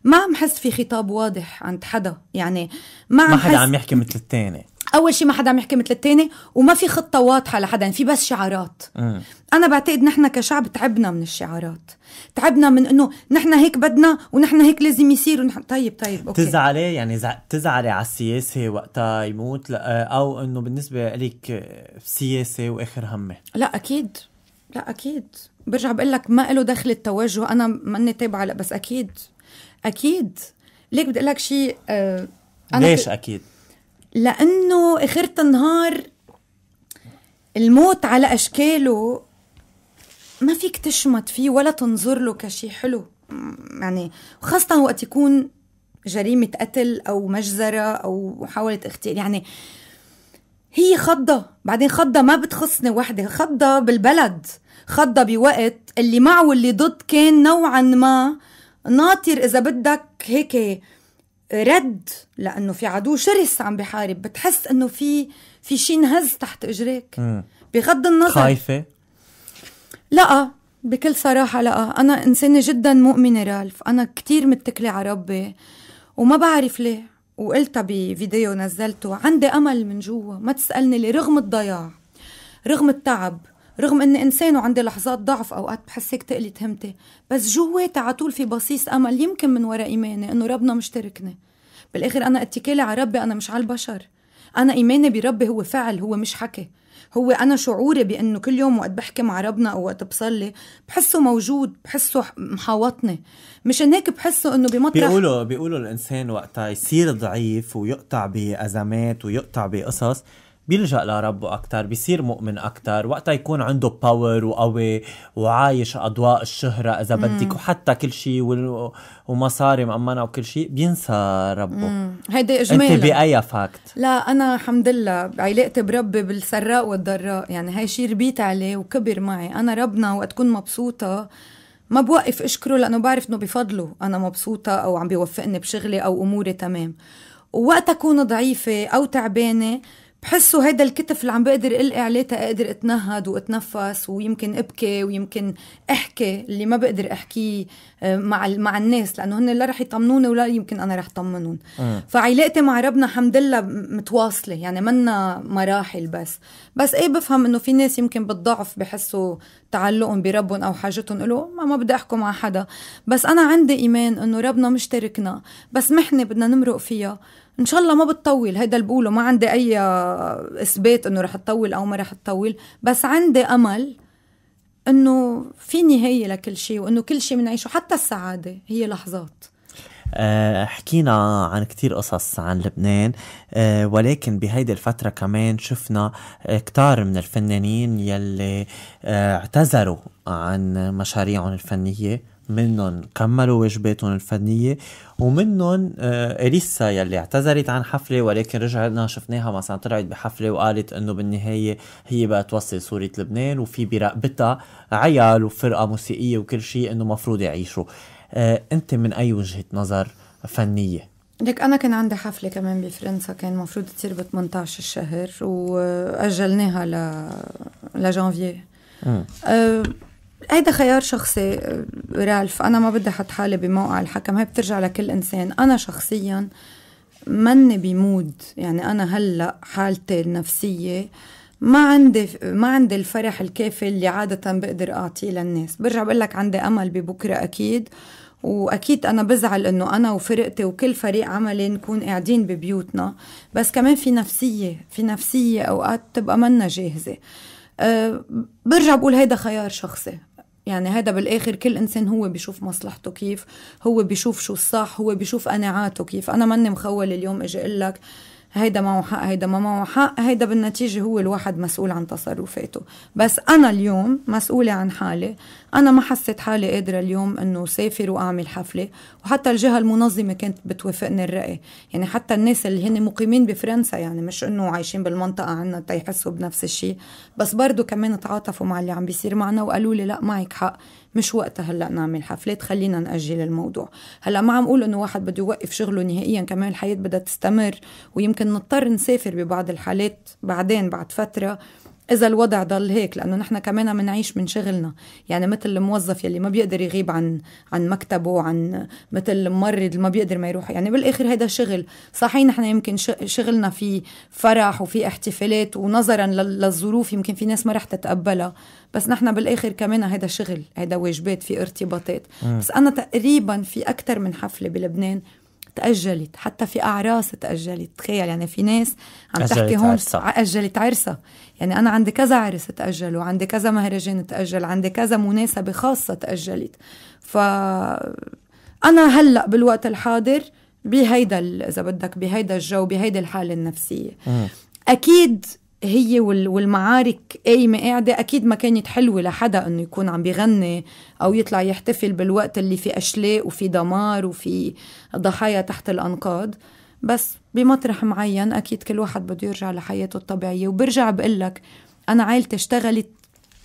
ما عم حس في خطاب واضح عند حدا يعني ما, عم ما حدا عم يحكي مثل الثاني اول شيء ما حدا عم يحكي مثل الثاني وما في خطه واضحه لحدا في بس شعارات أه. انا بعتقد نحن كشعب تعبنا من الشعارات تعبنا من انه نحن هيك بدنا ونحن هيك لازم يصير ونحن طيب طيب اوكي تزعلي يعني زع... تزعلي على السياسه وقتها يموت لا... آه، او انه بالنسبه لك آه، سياسه واخر همه لا اكيد لا اكيد برجع بقول لك ما له دخل التوجه انا ماني تابعه لا بس اكيد اكيد ليك بدي اقول لك شيء آه... أنا ليش ك... اكيد لانه اخره النهار الموت على اشكاله ما فيك تشمت فيه ولا تنظر له كشي حلو يعني خاصة وقت يكون جريمة قتل أو مجزرة أو محاولة اغتيال يعني هي خضة بعدين خضة ما بتخصني وحدة خضة بالبلد خضة بوقت اللي معه واللي ضد كان نوعا ما ناطر إذا بدك هيك رد لانه في عدو شرس عم بحارب بتحس انه في في شيء انهز تحت اجريك بغض النظر خايفه لا بكل صراحه لا انا انسانه جدا مؤمنه رالف انا كتير متكله على ربي وما بعرف ليه وقلتها بفيديو نزلته عندي امل من جوا ما تسالني ليه رغم الضياع رغم التعب رغم اني انسان وعندي لحظات ضعف اوقات بحس هيك تقلت همتي بس جواتي على طول في بصيص امل يمكن من وراء ايماني انه ربنا مشتركني بالاخر انا اتكالي على ربي انا مش على البشر انا ايماني بربي هو فعل هو مش حكي هو انا شعوري بانه كل يوم وقت بحكي مع ربنا او وقت بصلي بحسه موجود بحسه محاوطني مشان هيك بحسه انه بمطرح بيقولوا بيقولوا الانسان وقتها يصير ضعيف ويقطع بازمات ويقطع بقصص بيلجأ لربه أكتر بيصير مؤمن أكتر وقتها يكون عنده باور وقوي وعايش أضواء الشهرة إذا بدك وحتى كل شيء ومصاري مأمنة وكل شيء بينسى ربه هيدي إجمالا أنت بأي فاكت؟ لا أنا الحمد لله علاقتي بربي بالسراء والضراء يعني هاي شيء ربيت عليه وكبر معي أنا ربنا وقت كون مبسوطة ما بوقف اشكره لانه بعرف انه بفضله انا مبسوطه او عم بيوفقني بشغلي او اموري تمام ووقت اكون ضعيفه او تعبانه بحسه هيدا الكتف اللي عم بقدر القى عليه تقدر اتنهد واتنفس ويمكن ابكي ويمكن احكي اللي ما بقدر احكيه آه، مع مع الناس لانه هن لا رح يطمنوني ولا يمكن انا رح طمنهم أه. فعلاقتي مع ربنا الحمد لله متواصله يعني منا مراحل بس بس ايه بفهم انه في ناس يمكن بالضعف بحسوا تعلقهم بربهم او حاجتهم له ما ما بدي احكم مع حدا بس انا عندي ايمان انه ربنا مشتركنا بس محنه بدنا نمرق فيها ان شاء الله ما بتطول هيدا اللي بقوله ما عندي اي اثبات انه رح تطول او ما رح تطول بس عندي امل انه في نهايه لكل شيء وانه كل شيء بنعيشه حتى السعاده هي لحظات آه، حكينا عن كتير قصص عن لبنان آه، ولكن بهيدي الفترة كمان شفنا كتار من الفنانين يلي آه، اعتذروا عن مشاريعهم الفنية منهم كملوا واجباتهم الفنية ومنهم آه، إليسا يلي اعتذرت عن حفلة ولكن رجعنا شفناها مثلا طلعت بحفلة وقالت إنه بالنهاية هي بقى توصل صورة لبنان وفي برقبتها عيال وفرقة موسيقية وكل شيء إنه مفروض يعيشوا آه، أنت من أي وجهة نظر فنية؟ لك أنا كان عندي حفلة كمان بفرنسا كان المفروض تصير ب 18 الشهر وأجلناها ل لجانفيي هيدا خيار شخصي آه، رالف انا ما بدي احط حالي بموقع الحكم هي بترجع لكل انسان انا شخصيا مني بمود يعني انا هلا حالتي النفسيه ما عندي ما عندي الفرح الكافي اللي عاده بقدر اعطيه للناس برجع بقول لك عندي امل ببكره اكيد واكيد انا بزعل انه انا وفرقتي وكل فريق عملي نكون قاعدين ببيوتنا بس كمان في نفسيه في نفسيه اوقات تبقى منا جاهزه أه برجع بقول هيدا خيار شخصي يعني هذا بالاخر كل انسان هو بيشوف مصلحته كيف هو بيشوف شو الصح هو بيشوف قناعاته كيف انا ماني مخول اليوم اجي اقول لك هيدا معه حق هيدا ما معه حق هيدا بالنتيجة هو الواحد مسؤول عن تصرفاته بس أنا اليوم مسؤولة عن حالي أنا ما حسيت حالي قادرة اليوم أنه سافر وأعمل حفلة وحتى الجهة المنظمة كانت بتوافقني الرأي يعني حتى الناس اللي هن مقيمين بفرنسا يعني مش أنه عايشين بالمنطقة عنا تيحسوا بنفس الشيء بس برضو كمان تعاطفوا مع اللي عم بيصير معنا وقالوا لي لا معك حق مش وقتها هلا نعمل حفلات خلينا نأجل الموضوع هلا ما عم اقول انه واحد بده يوقف شغله نهائيا كمان الحياه بدها تستمر ويمكن نضطر نسافر ببعض الحالات بعدين بعد فتره اذا الوضع ضل هيك لانه نحن كمان بنعيش من شغلنا يعني مثل الموظف يلي ما بيقدر يغيب عن عن مكتبه عن مثل الممرض ما بيقدر ما يروح يعني بالاخر هذا شغل صحيح نحن يمكن شغلنا في فرح وفي احتفالات ونظرا للظروف يمكن في ناس ما رح تتقبلها بس نحن بالاخر كمان هذا شغل هذا واجبات في ارتباطات بس انا تقريبا في اكثر من حفله بلبنان تأجلت حتى في أعراس تأجلت تخيل يعني في ناس عم تحكي هون عرصة. أجلت عرسها يعني أنا عندي كذا عرس تأجل وعندي كذا مهرجان تأجل عندي كذا مناسبة خاصة تأجلت ف أنا هلأ بالوقت الحاضر بهيدا إذا بدك بهيدا الجو بهيدا الحالة النفسية م. أكيد هي والمعارك قايمة قاعدة أكيد ما كانت حلوة لحدا إنه يكون عم بيغني أو يطلع يحتفل بالوقت اللي في أشلاء وفي دمار وفي ضحايا تحت الأنقاض بس بمطرح معين أكيد كل واحد بده يرجع لحياته الطبيعية وبرجع بقول لك أنا عائلتي اشتغلت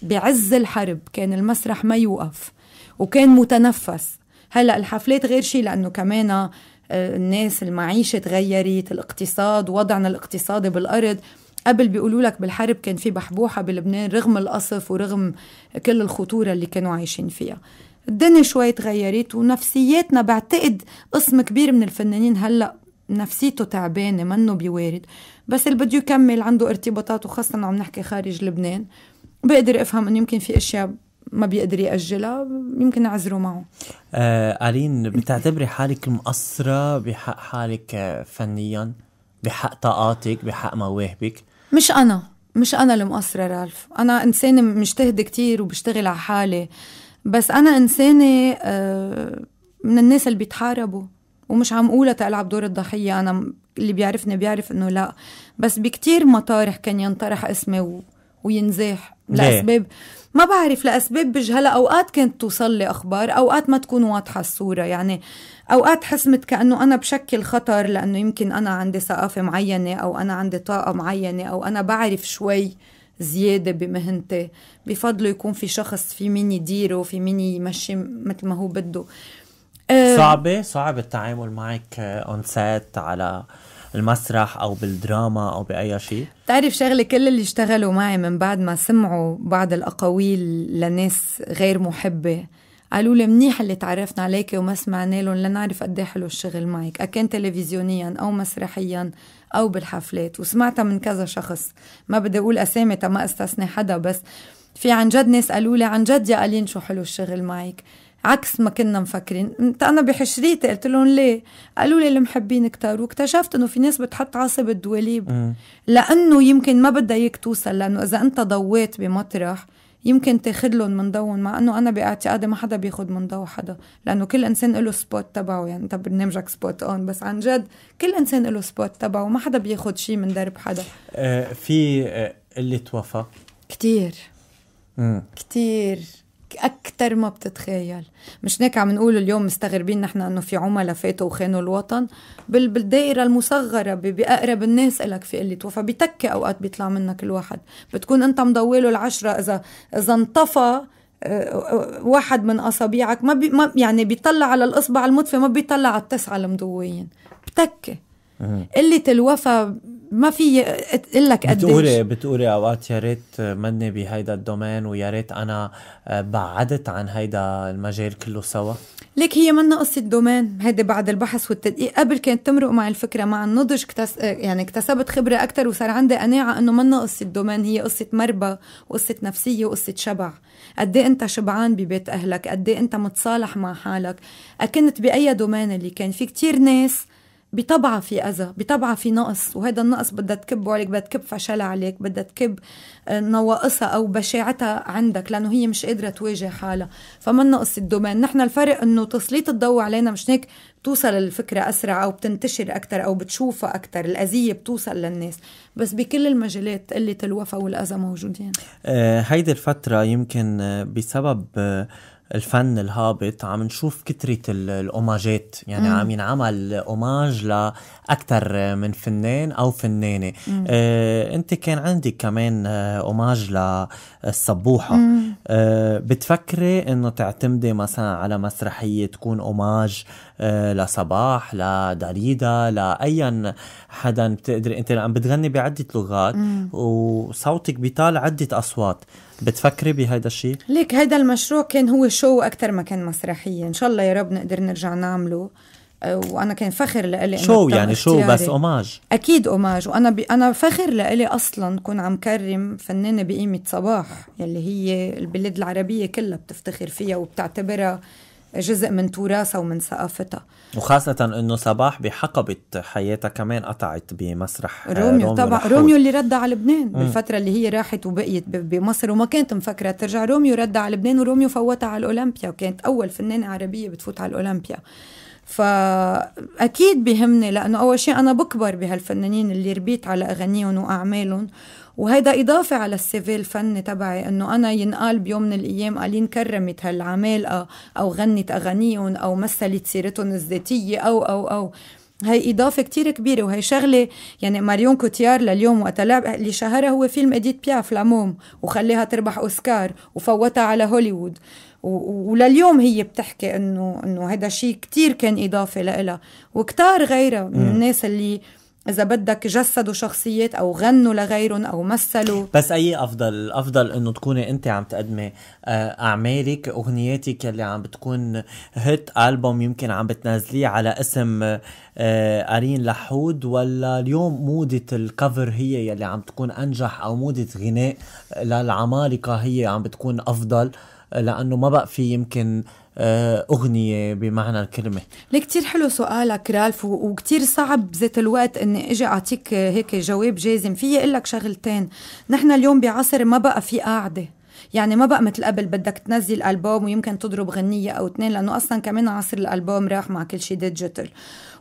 بعز الحرب كان المسرح ما يوقف وكان متنفس هلا الحفلات غير شيء لأنه كمان آه، الناس المعيشة تغيرت الاقتصاد وضعنا الاقتصادي بالأرض قبل بيقولوا لك بالحرب كان في بحبوحه بلبنان رغم القصف ورغم كل الخطوره اللي كانوا عايشين فيها الدنيا شوي تغيرت ونفسياتنا بعتقد قسم كبير من الفنانين هلا نفسيته تعبانه منه بيوارد بس اللي بده يكمل عنده ارتباطات وخاصه عم نحكي خارج لبنان بقدر افهم انه يمكن في اشياء ما بيقدر يأجلها يمكن اعذره معه آه ألين بتعتبري حالك مقصرة بحق حالك آه، فنيا بحق طاقاتك بحق مواهبك مش انا مش انا المقصره رالف انا انسانه مجتهده كتير وبشتغل على حالي بس انا انسانه آه، من الناس اللي بيتحاربوا ومش عم قولها تلعب دور الضحيه انا اللي بيعرفني بيعرف انه لا بس بكتير مطارح كان ينطرح اسمي و... وينزاح لاسباب ما بعرف لاسباب بجهلها اوقات كانت توصل لي اخبار اوقات ما تكون واضحه الصوره يعني اوقات حسمت كانه انا بشكل خطر لانه يمكن انا عندي ثقافه معينه او انا عندي طاقه معينه او انا بعرف شوي زياده بمهنتي بفضله يكون في شخص في مين يديره في مين يمشي مثل ما هو بده صعبه صعب التعامل معك اون سيت على المسرح او بالدراما او باي شيء بتعرف شغله كل اللي اشتغلوا معي من بعد ما سمعوا بعض الاقاويل لناس غير محبه قالوا لي منيح اللي تعرفنا عليك وما سمعنا لهم لنعرف قد إيه حلو الشغل معك اكن تلفزيونيا او مسرحيا او بالحفلات وسمعتها من كذا شخص ما بدي اقول اسامي ما استثني حدا بس في عن جد ناس قالوا لي عن جد يا قالين شو حلو الشغل معك عكس ما كنا مفكرين انا بحشريتي قلت لهم ليه قالوا لي المحبين كتار واكتشفت انه في ناس بتحط عصب الدواليب لانه يمكن ما بدها اياك توصل لانه اذا انت ضويت بمطرح يمكن تاخدلن من ضوهم مع انه انا باعتقادي ما حدا بياخد من ضوء حدا لانه كل انسان له سبوت تبعه يعني انت برنامجك سبوت اون بس عن جد كل انسان له سبوت تبعه ما حدا بياخد شيء من درب حدا آه في آه اللي توفى كتير كثير كتير اكثر ما بتتخيل مش هيك عم نقول اليوم مستغربين نحن انه في عملاء فاتوا وخانوا الوطن بال بالدائره المصغره باقرب الناس لك في قله وفاه بتكي اوقات بيطلع منك الواحد بتكون انت مضوي العشره اذا اذا انطفى آه، آه، واحد من اصابيعك ما, بي ما يعني بيطلع على الاصبع المطفي ما بيطلع على التسعه المضويين بتكي قله الوفاء ما في اقول لك قديش بتقولي بتقولي اوقات يا ريت مني بهيدا الدومين ويا ريت انا بعدت عن هيدا المجال كله سوا لك هي منا قصة دومين هيدي بعد البحث والتدقيق قبل كانت تمرق مع الفكرة مع النضج كتس... يعني اكتسبت خبرة أكثر وصار عندي قناعة إنه منا قصة دومين هي قصة مربى وقصة نفسية وقصة شبع قد إيه أنت شبعان ببيت أهلك قد إيه أنت متصالح مع حالك أكنت بأي دومين اللي كان في كتير ناس بطبعها في أذى بطبعها في نقص وهذا النقص بدها تكبه عليك بدها تكب فشلها عليك بدها تكب آه، نواقصها أو بشاعتها عندك لأنه هي مش قادرة تواجه حالها فما نقص الدومين نحن الفرق أنه تسليط الضوء علينا مش هيك بتوصل الفكرة أسرع أو بتنتشر أكتر أو بتشوفها أكتر الأذية بتوصل للناس بس بكل المجالات قلة الوفاة والأذى موجودين آه، هيدي الفترة يمكن آه، بسبب الفن الهابط عم نشوف كترة الأوماجات يعني مم. عم ينعمل أوماج لأكثر من فنان أو فنانة آه، أنت كان عندك كمان آه، أوماج للسبوحة آه، بتفكري أنه تعتمدي مثلا على مسرحية تكون أوماج آه، لصباح لداليدا لأي حدا بتقدري أنت عم بتغني بعدة لغات مم. وصوتك بيطال عدة أصوات بتفكري بهيدا الشيء؟ ليك هيدا المشروع كان هو شو أكثر ما كان مسرحية إن شاء الله يا رب نقدر نرجع نعمله أه، وانا كان فخر لإلي شو يعني شو بس اوماج اكيد اوماج وانا ب... انا فخر لإلي اصلا كون عم كرم فنانه بقيمه صباح يلي هي البلاد العربيه كلها بتفتخر فيها وبتعتبرها جزء من تراثها ومن ثقافتها وخاصة انه صباح بحقبة حياتها كمان قطعت بمسرح آه، روميو, روميو طبعا رحوز. روميو اللي رد على لبنان مم. بالفترة اللي هي راحت وبقيت بمصر وما كانت مفكرة ترجع روميو رد على لبنان وروميو فوتها على الاولمبيا وكانت اول فنانة عربية بتفوت على الاولمبيا فأكيد بهمني لأنه أول شيء أنا بكبر بهالفنانين اللي ربيت على أغانيهم وأعمالهم وهيدا إضافة على السيفي الفني تبعي إنه أنا ينقال بيوم من الأيام قالين كرمت هالعمالقة آه، أو غنت أغانيهم أو مثلت سيرتهم الذاتية أو أو أو هي إضافة كتير كبيرة وهي شغلة يعني ماريون كوتيار لليوم وقت اللي شهرها هو فيلم إديت بياف لاموم وخليها تربح أوسكار وفوتها على هوليوود ولليوم هي بتحكي إنه إنه هذا شيء كتير كان إضافة لإلها وكتار غيرها من الناس اللي اذا بدك جسدوا شخصيات او غنوا لغيرهم او مثلوا بس اي افضل الافضل انه تكوني انت عم تقدمي آه، اعمالك اغنياتك اللي عم بتكون هيت البوم يمكن عم بتنزليه على اسم قارين آه، لحود ولا اليوم موضة الكفر هي يلي عم تكون انجح او موضة غناء للعمالقه هي عم بتكون افضل لانه ما بقى في يمكن آه، أغنية بمعنى الكلمة ليه كتير حلو سؤالك رالف وكتير صعب ذات الوقت أني أجي أعطيك هيك جواب جازم في أقول لك شغلتين نحن اليوم بعصر ما بقى في قاعدة يعني ما بقى مثل قبل بدك تنزل البوم ويمكن تضرب غنيه او اثنين لانه اصلا كمان عصر الالبوم راح مع كل شيء ديجيتال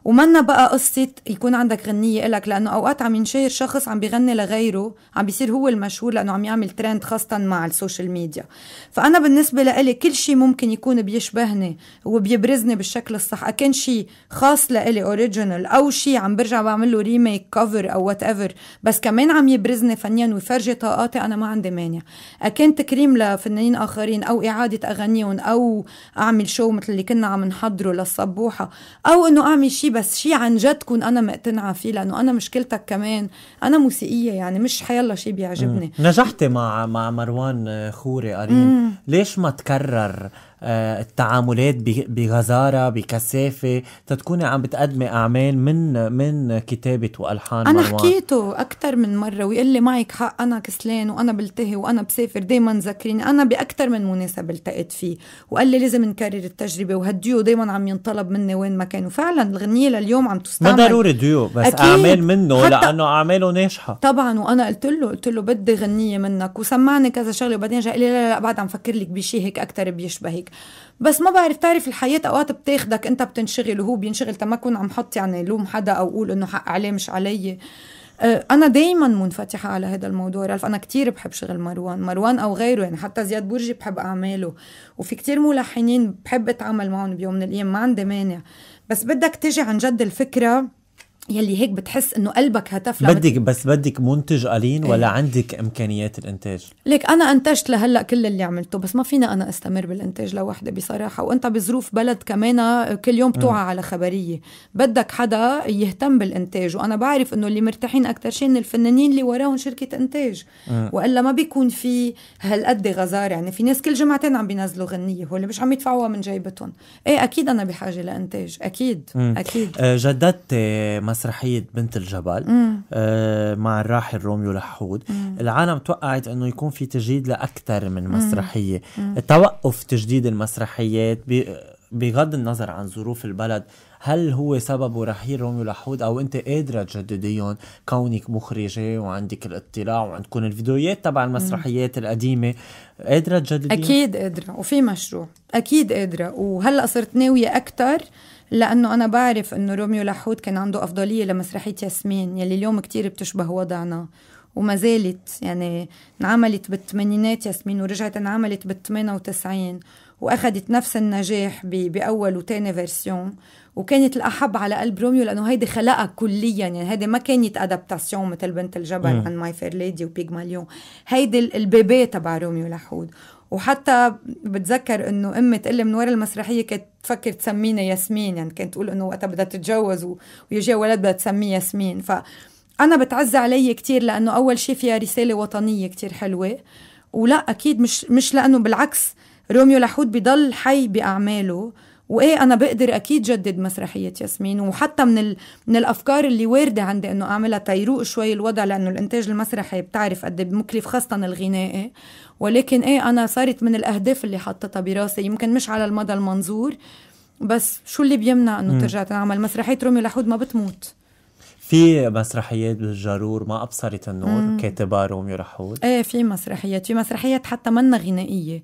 ومنا بقى قصة يكون عندك غنية إلك لأنه أوقات عم ينشهر شخص عم بيغني لغيره عم بيصير هو المشهور لأنه عم يعمل ترند خاصة مع السوشيال ميديا فأنا بالنسبة لإلي كل شيء ممكن يكون بيشبهني وبيبرزني بالشكل الصح أكن شيء خاص لإلي أوريجينال أو شيء عم برجع بعمل له ريميك كفر أو وات ايفر بس كمان عم يبرزني فنيا ويفرجي طاقاتي أنا ما عندي مانع أكن تكريم لفنانين آخرين أو إعادة أغانيهم أو أعمل شو مثل اللي كنا عم نحضره للصبوحة أو إنه أعمل شيء بس شي عن جد كون انا مقتنعه فيه لانه انا مشكلتك كمان انا موسيقيه يعني مش حيالله شي بيعجبني نجحتي مع مع مروان خوري قريب ليش ما تكرر آه، التعاملات بغزاره بكثافه تتكوني عم بتقدمي اعمال من من كتابه والحان انا مروان. حكيته اكثر من مره ويقول لي معك حق انا كسلان وانا بلتهي وانا بسافر دائما ذكريني انا باكثر من مناسبه التقيت فيه وقال لي لازم نكرر التجربه وهالديو دائما عم ينطلب مني وين ما كانوا فعلا الغنيه لليوم عم تستعمل ما ضروري ديو بس أكيد. اعمال منه لانه اعماله ناجحه طبعا وانا قلت له قلت له بدي غنيه منك وسمعني كذا شغله وبعدين جاء لي لا لا, لا بعد عم فكر لك بشيء هيك اكثر بيشبهك بس ما بعرف تعرف الحياة أوقات بتاخدك أنت بتنشغل وهو بينشغل تما أكون عم حط يعني لوم حدا أو أقول إنه حق عليه مش علي أه، انا دايما منفتحه على هذا الموضوع رالف انا كتير بحب شغل مروان مروان او غيره يعني حتى زياد برجي بحب اعماله وفي كتير ملحنين بحب اتعامل معهم بيوم من الايام ما عندي مانع بس بدك تجي عن جد الفكره يلي هيك بتحس انه قلبك هتف بدك بس بدك منتج قليل إيه. ولا ايه. عندك امكانيات الانتاج؟ ليك انا انتجت لهلا كل اللي عملته بس ما فينا انا استمر بالانتاج لوحدي بصراحه وانت بظروف بلد كمان كل يوم بتوعى على خبريه بدك حدا يهتم بالانتاج وانا بعرف انه اللي مرتاحين اكثر شيء من الفنانين اللي وراهم شركه انتاج والا ما بيكون في هالقد غزار يعني في ناس كل جمعتين عم بينزلوا غنيه اللي مش عم يدفعوها من جيبتهم ايه اكيد انا بحاجه لانتاج اكيد م. اكيد آه، جددت آه، مسرحيه بنت الجبل آه، مع الراحل روميو لحود العالم توقعت انه يكون في تجديد لاكثر من مسرحيه توقف تجديد المسرحيات بغض النظر عن ظروف البلد هل هو سببه رحيل روميو لحود او انت قادره تجدديهم كونك مخرجه وعندك الاطلاع وعندكم الفيديوهات تبع المسرحيات القديمه قادره تجدديهم اكيد قادره وفي مشروع اكيد قادره وهلا صرت ناويه اكثر لأنه أنا بعرف أنه روميو لحود كان عنده أفضلية لمسرحية ياسمين يلي اليوم كتير بتشبه وضعنا وما زالت يعني انعملت بالثمانينات ياسمين ورجعت انعملت بال 98 واخذت نفس النجاح باول وثاني فيرسيون وكانت الاحب على قلب روميو لانه هيدي خلقها كليا يعني هيدي ما كانت ادابتاسيون مثل بنت الجبل عن ماي فير ليدي وبيج ماليون هيدي البيبي تبع روميو لحود وحتى بتذكر انه امي تقول من ورا المسرحيه كانت تفكر تسميني ياسمين يعني كانت تقول انه وقتها بدها تتجوز ويجي ولد بدها تسميه ياسمين ف انا بتعز علي كتير لانه اول شيء فيها رساله وطنيه كتير حلوه ولا اكيد مش مش لانه بالعكس روميو لحود بضل حي باعماله وايه انا بقدر اكيد جدد مسرحيه ياسمين وحتى من ال... من الافكار اللي وارده عندي انه اعملها تيروق شوي الوضع لانه الانتاج المسرحي بتعرف قد إيه مكلف خاصه الغنائي ولكن ايه انا صارت من الاهداف اللي حطتها براسي يمكن مش على المدى المنظور بس شو اللي بيمنع انه ترجع تنعمل مسرحيه روميو لحود ما بتموت في مسرحيات بالجرور ما ابصرت النور كاتبها روميو لحود ايه في مسرحيات في مسرحيات حتى منا غنائيه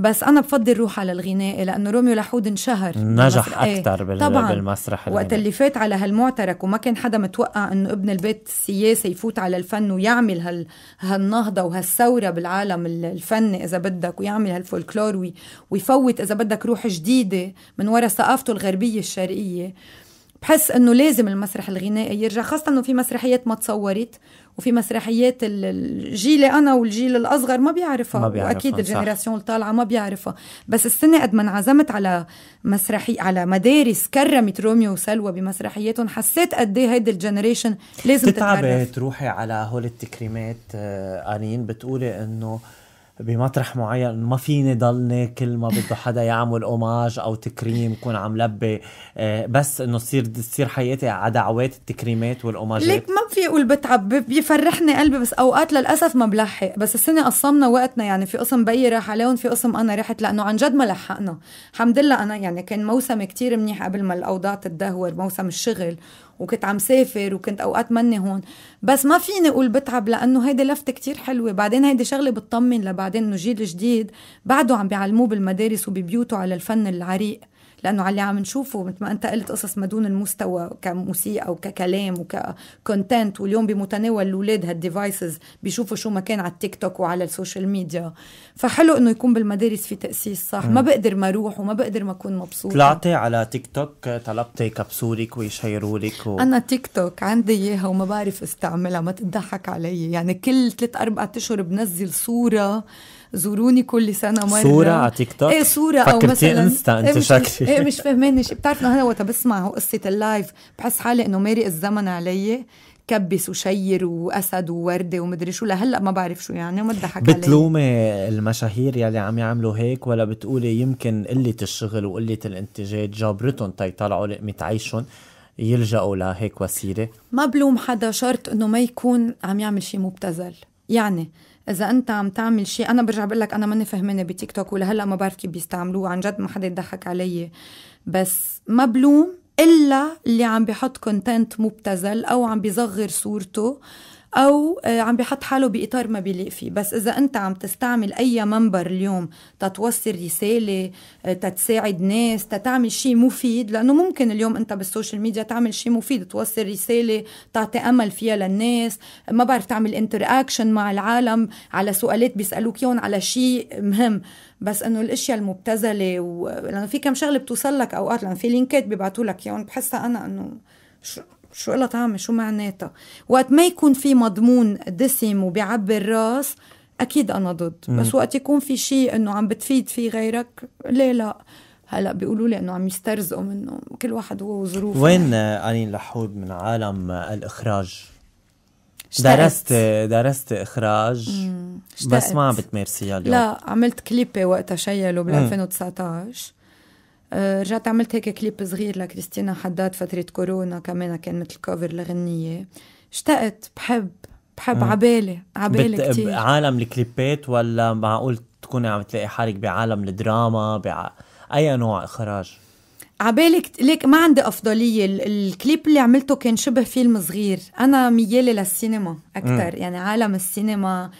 بس انا بفضل روح على الغنائي لانه روميو لحود انشهر نجح اكثر ايه؟ طبعاً. بالمسرح وقت اللي فات على هالمعترك وما كان حدا متوقع انه ابن البيت السياسي يفوت على الفن ويعمل هال... هالنهضه وهالثوره بالعالم الفني اذا بدك ويعمل هالفولكلور وي... ويفوت اذا بدك روح جديده من ورا ثقافته الغربيه الشرقيه بحس انه لازم المسرح الغنائي يرجع خاصه انه في مسرحيات ما تصورت وفي مسرحيات الجيل انا والجيل الاصغر ما بيعرفها, ما بيعرفها واكيد الجنراسيون الطالعه ما بيعرفها بس السنه قد ما انعزمت على مسرحي على مدارس كرمت روميو وسلوى بمسرحياتهم حسيت قد ايه هيدي الجنريشن لازم تتعرف تتعبي تروحي على هول التكريمات آه انين بتقولي انه بمطرح معين ما فيني ضلني كل ما بده حدا يعمل اوماج او تكريم كون عم لبي آه، بس انه تصير تصير حياتي على دعوات التكريمات والاوماجات ليك ما في اقول بتعب بيفرحني قلبي بس اوقات للاسف ما بلحق بس السنه قسمنا وقتنا يعني في قسم بيي راح عليهم في قسم انا رحت لانه عن جد ما لحقنا الحمد لله انا يعني كان موسم كتير منيح قبل ما الاوضاع تدهور موسم الشغل وكنت عم سافر وكنت اوقات مني هون بس ما فيني اقول بتعب لانه هيدي لفته كتير حلوه بعدين هيدي شغله بتطمن لبعدين انه جيل جديد بعده عم بيعلموه بالمدارس وببيوته على الفن العريق لانه على اللي عم نشوفه مثل ما انت قلت قصص ما دون المستوى كموسيقى وككلام وككونتنت واليوم بمتناول الاولاد هالديفايسز بيشوفوا شو ما كان على التيك توك وعلى السوشيال ميديا فحلو انه يكون بالمدارس في تاسيس صح م. ما بقدر ما اروح وما بقدر ما اكون مبسوطه طلعتي على تيك توك طلبتي كبسولك ويشيروا لك و... انا تيك توك عندي اياها وما بعرف استعملها ما تضحك علي يعني كل ثلاث اربع اشهر بنزل صوره زوروني كل سنه مره صوره على تيك توك ايه صوره او مثلا انستا انت إيه شكلي ايه مش شيء بتعرف انه انا وقت بسمع قصه اللايف بحس حالي انه مارق الزمن علي كبس وشير واسد وورده ومدري شو لهلا ما بعرف شو يعني وما تضحك علي بتلومي المشاهير يلي عم يعملوا هيك ولا بتقولي يمكن قله الشغل وقله الانتاجات جابرتهم تيطلعوا لقمه عيشهم يلجأوا لهيك وسيله ما بلوم حدا شرط انه ما يكون عم يعمل شيء مبتذل يعني اذا انت عم تعمل شيء انا برجع بقول لك انا ماني فهمانه بتيك توك ولهلا ما بعرف كيف بيستعملوه عن جد ما حدا يضحك علي بس ما بلوم الا اللي عم بيحط كونتنت مبتذل او عم بيصغر صورته او آه، عم بيحط حاله باطار ما بيليق فيه بس اذا انت عم تستعمل اي منبر اليوم تتوصل رساله تتساعد آه، ناس تتعمل شيء مفيد لانه ممكن اليوم انت بالسوشيال ميديا تعمل شيء مفيد توصل رساله تعطي امل فيها للناس ما بعرف تعمل انتر اكشن مع العالم على سؤالات بيسالوك يون على شيء مهم بس انه الاشياء المبتذله و... لانه في كم شغله بتوصل لك اوقات لانه في لينكات بيبعتوا لك يون بحسها انا انه شو شو إلها طعمة شو معناتها وقت ما يكون في مضمون دسم وبيعبي الراس اكيد انا ضد مم. بس وقت يكون في شيء انه عم بتفيد فيه غيرك ليه لا هلا بيقولوا لي انه عم يسترزقوا منه كل واحد هو وظروفه وين انين لحود من عالم الاخراج اشتقت. درست درست اخراج بس ما عم بتمارسيها اليوم لا عملت كليبي وقتها شيلوا بال 2019 أه، رجعت عملت هيك كليب صغير لكريستينا حداد فترة كورونا كمان كان مثل كوفر لغنية اشتقت بحب بحب عبالي عبالي بت... كتير عالم الكليبات ولا معقول تكوني عم تلاقي حالك بعالم الدراما بع... اي نوع اخراج عبالك ليك ما عندي افضليه الكليب اللي عملته كان شبه فيلم صغير انا ميالة للسينما اكثر يعني عالم السينما آه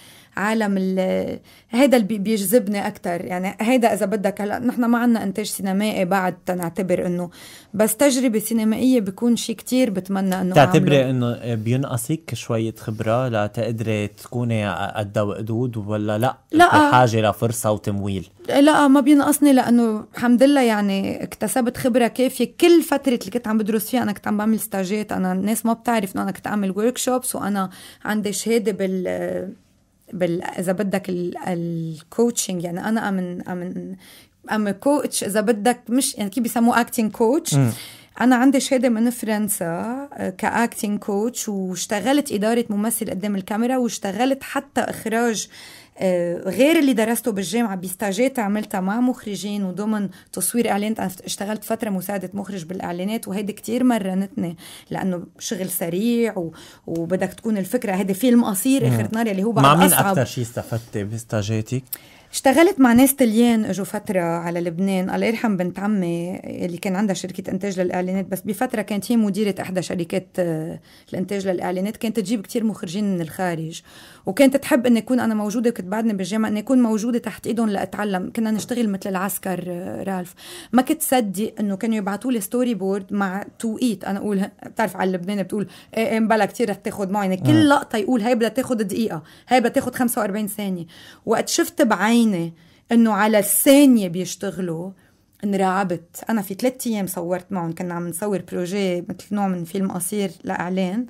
عالم ال... هيدا اللي بيجذبني اكثر يعني هيدا اذا بدك هلا نحن ما عندنا انتاج سينمائي بعد تنعتبر انه بس تجربه سينمائيه بيكون شيء كتير بتمنى انه تعتبري انه بينقصك شويه خبره لتقدري تكوني قد وقدود ولا لا لا حاجه لفرصه وتمويل لا ما بينقصني لانه الحمد لله يعني اكتسبت خبره كافيه كل فتره اللي كنت عم بدرس فيها انا كنت عم بعمل ستاجات انا الناس ما بتعرف انه انا كنت اعمل ورك شوبس وانا عندي شهاده بال بال... اذا بدك الكوتشنج يعني انا ام ام ام كوتش اذا بدك مش يعني كيف بيسموه اكتنج كوتش انا عندي شهاده من فرنسا كاكتنج آه، كوتش واشتغلت اداره ممثل قدام الكاميرا واشتغلت حتى اخراج آه، غير اللي درسته بالجامعه بستاجات عملتها مع مخرجين وضمن تصوير اعلانات انا اشتغلت فتره مساعده مخرج بالاعلانات وهيدي كتير مرنتني لانه شغل سريع و... وبدك تكون الفكره هيدي فيلم قصير اخر نهار اللي هو بعد مع مين أصعب. اكثر شيء استفدتي بستاجاتك؟ اشتغلت مع ناس تليان اجوا فترة على لبنان الله يرحم بنت عمي اللي كان عندها شركة انتاج للاعلانات بس بفترة كانت هي مديرة احدى شركات آه، الانتاج للاعلانات كانت تجيب كتير مخرجين من الخارج وكانت تحب اني اكون انا موجوده وكنت بعدني بالجامعه اني اكون موجوده تحت ايدهم لاتعلم كنا نشتغل مثل العسكر آه، رالف ما كنت صدق انه كانوا يبعثوا لي ستوري بورد مع توقيت انا اقول بتعرف على لبنان بتقول ايه, إيه، مبلا كثير رح تاخذ معينه يعني كل آه. لقطه يقول هي بدها تاخذ دقيقه هي بدها تاخذ 45 ثانيه وقت شفت بعيني انه على الثانيه بيشتغلوا انرعبت انا في ثلاثة ايام صورت معهم كنا عم نصور بروجي مثل نوع من فيلم قصير لاعلان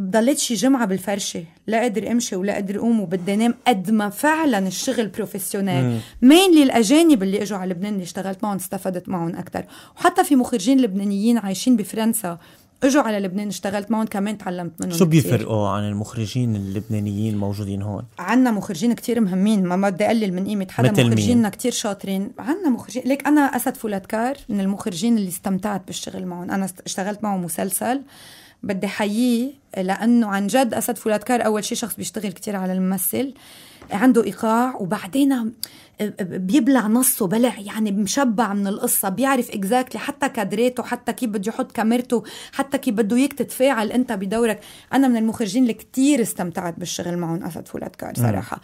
ضليت شي جمعه بالفرشه لا اقدر امشي ولا اقدر اقوم وبدي انام قد ما فعلا الشغل بروفيسيونيل مين الاجانب اللي اجوا على لبنان اللي اشتغلت معهم استفدت معهم اكثر وحتى في مخرجين لبنانيين عايشين بفرنسا اجوا على لبنان اشتغلت معهم كمان تعلمت منهم شو بيفرقوا عن المخرجين اللبنانيين الموجودين هون؟ عنا مخرجين كتير مهمين ما بدي اقلل من قيمه حدا مخرجيننا كتير شاطرين عنا مخرجين ليك انا اسد فولادكار من المخرجين اللي استمتعت بالشغل معهم انا اشتغلت معه مسلسل بدي حييه لانه عن جد اسد فولادكار اول شيء شخص بيشتغل كتير على الممثل عنده ايقاع وبعدين بيبلع نصه بلع يعني مشبع من القصه بيعرف اكزاكتلي حتى كادريته حتى كيف بده يحط كاميرته حتى كيف بده اياك تتفاعل انت بدورك انا من المخرجين اللي كتير استمتعت بالشغل معهم اسد فولادكار صراحه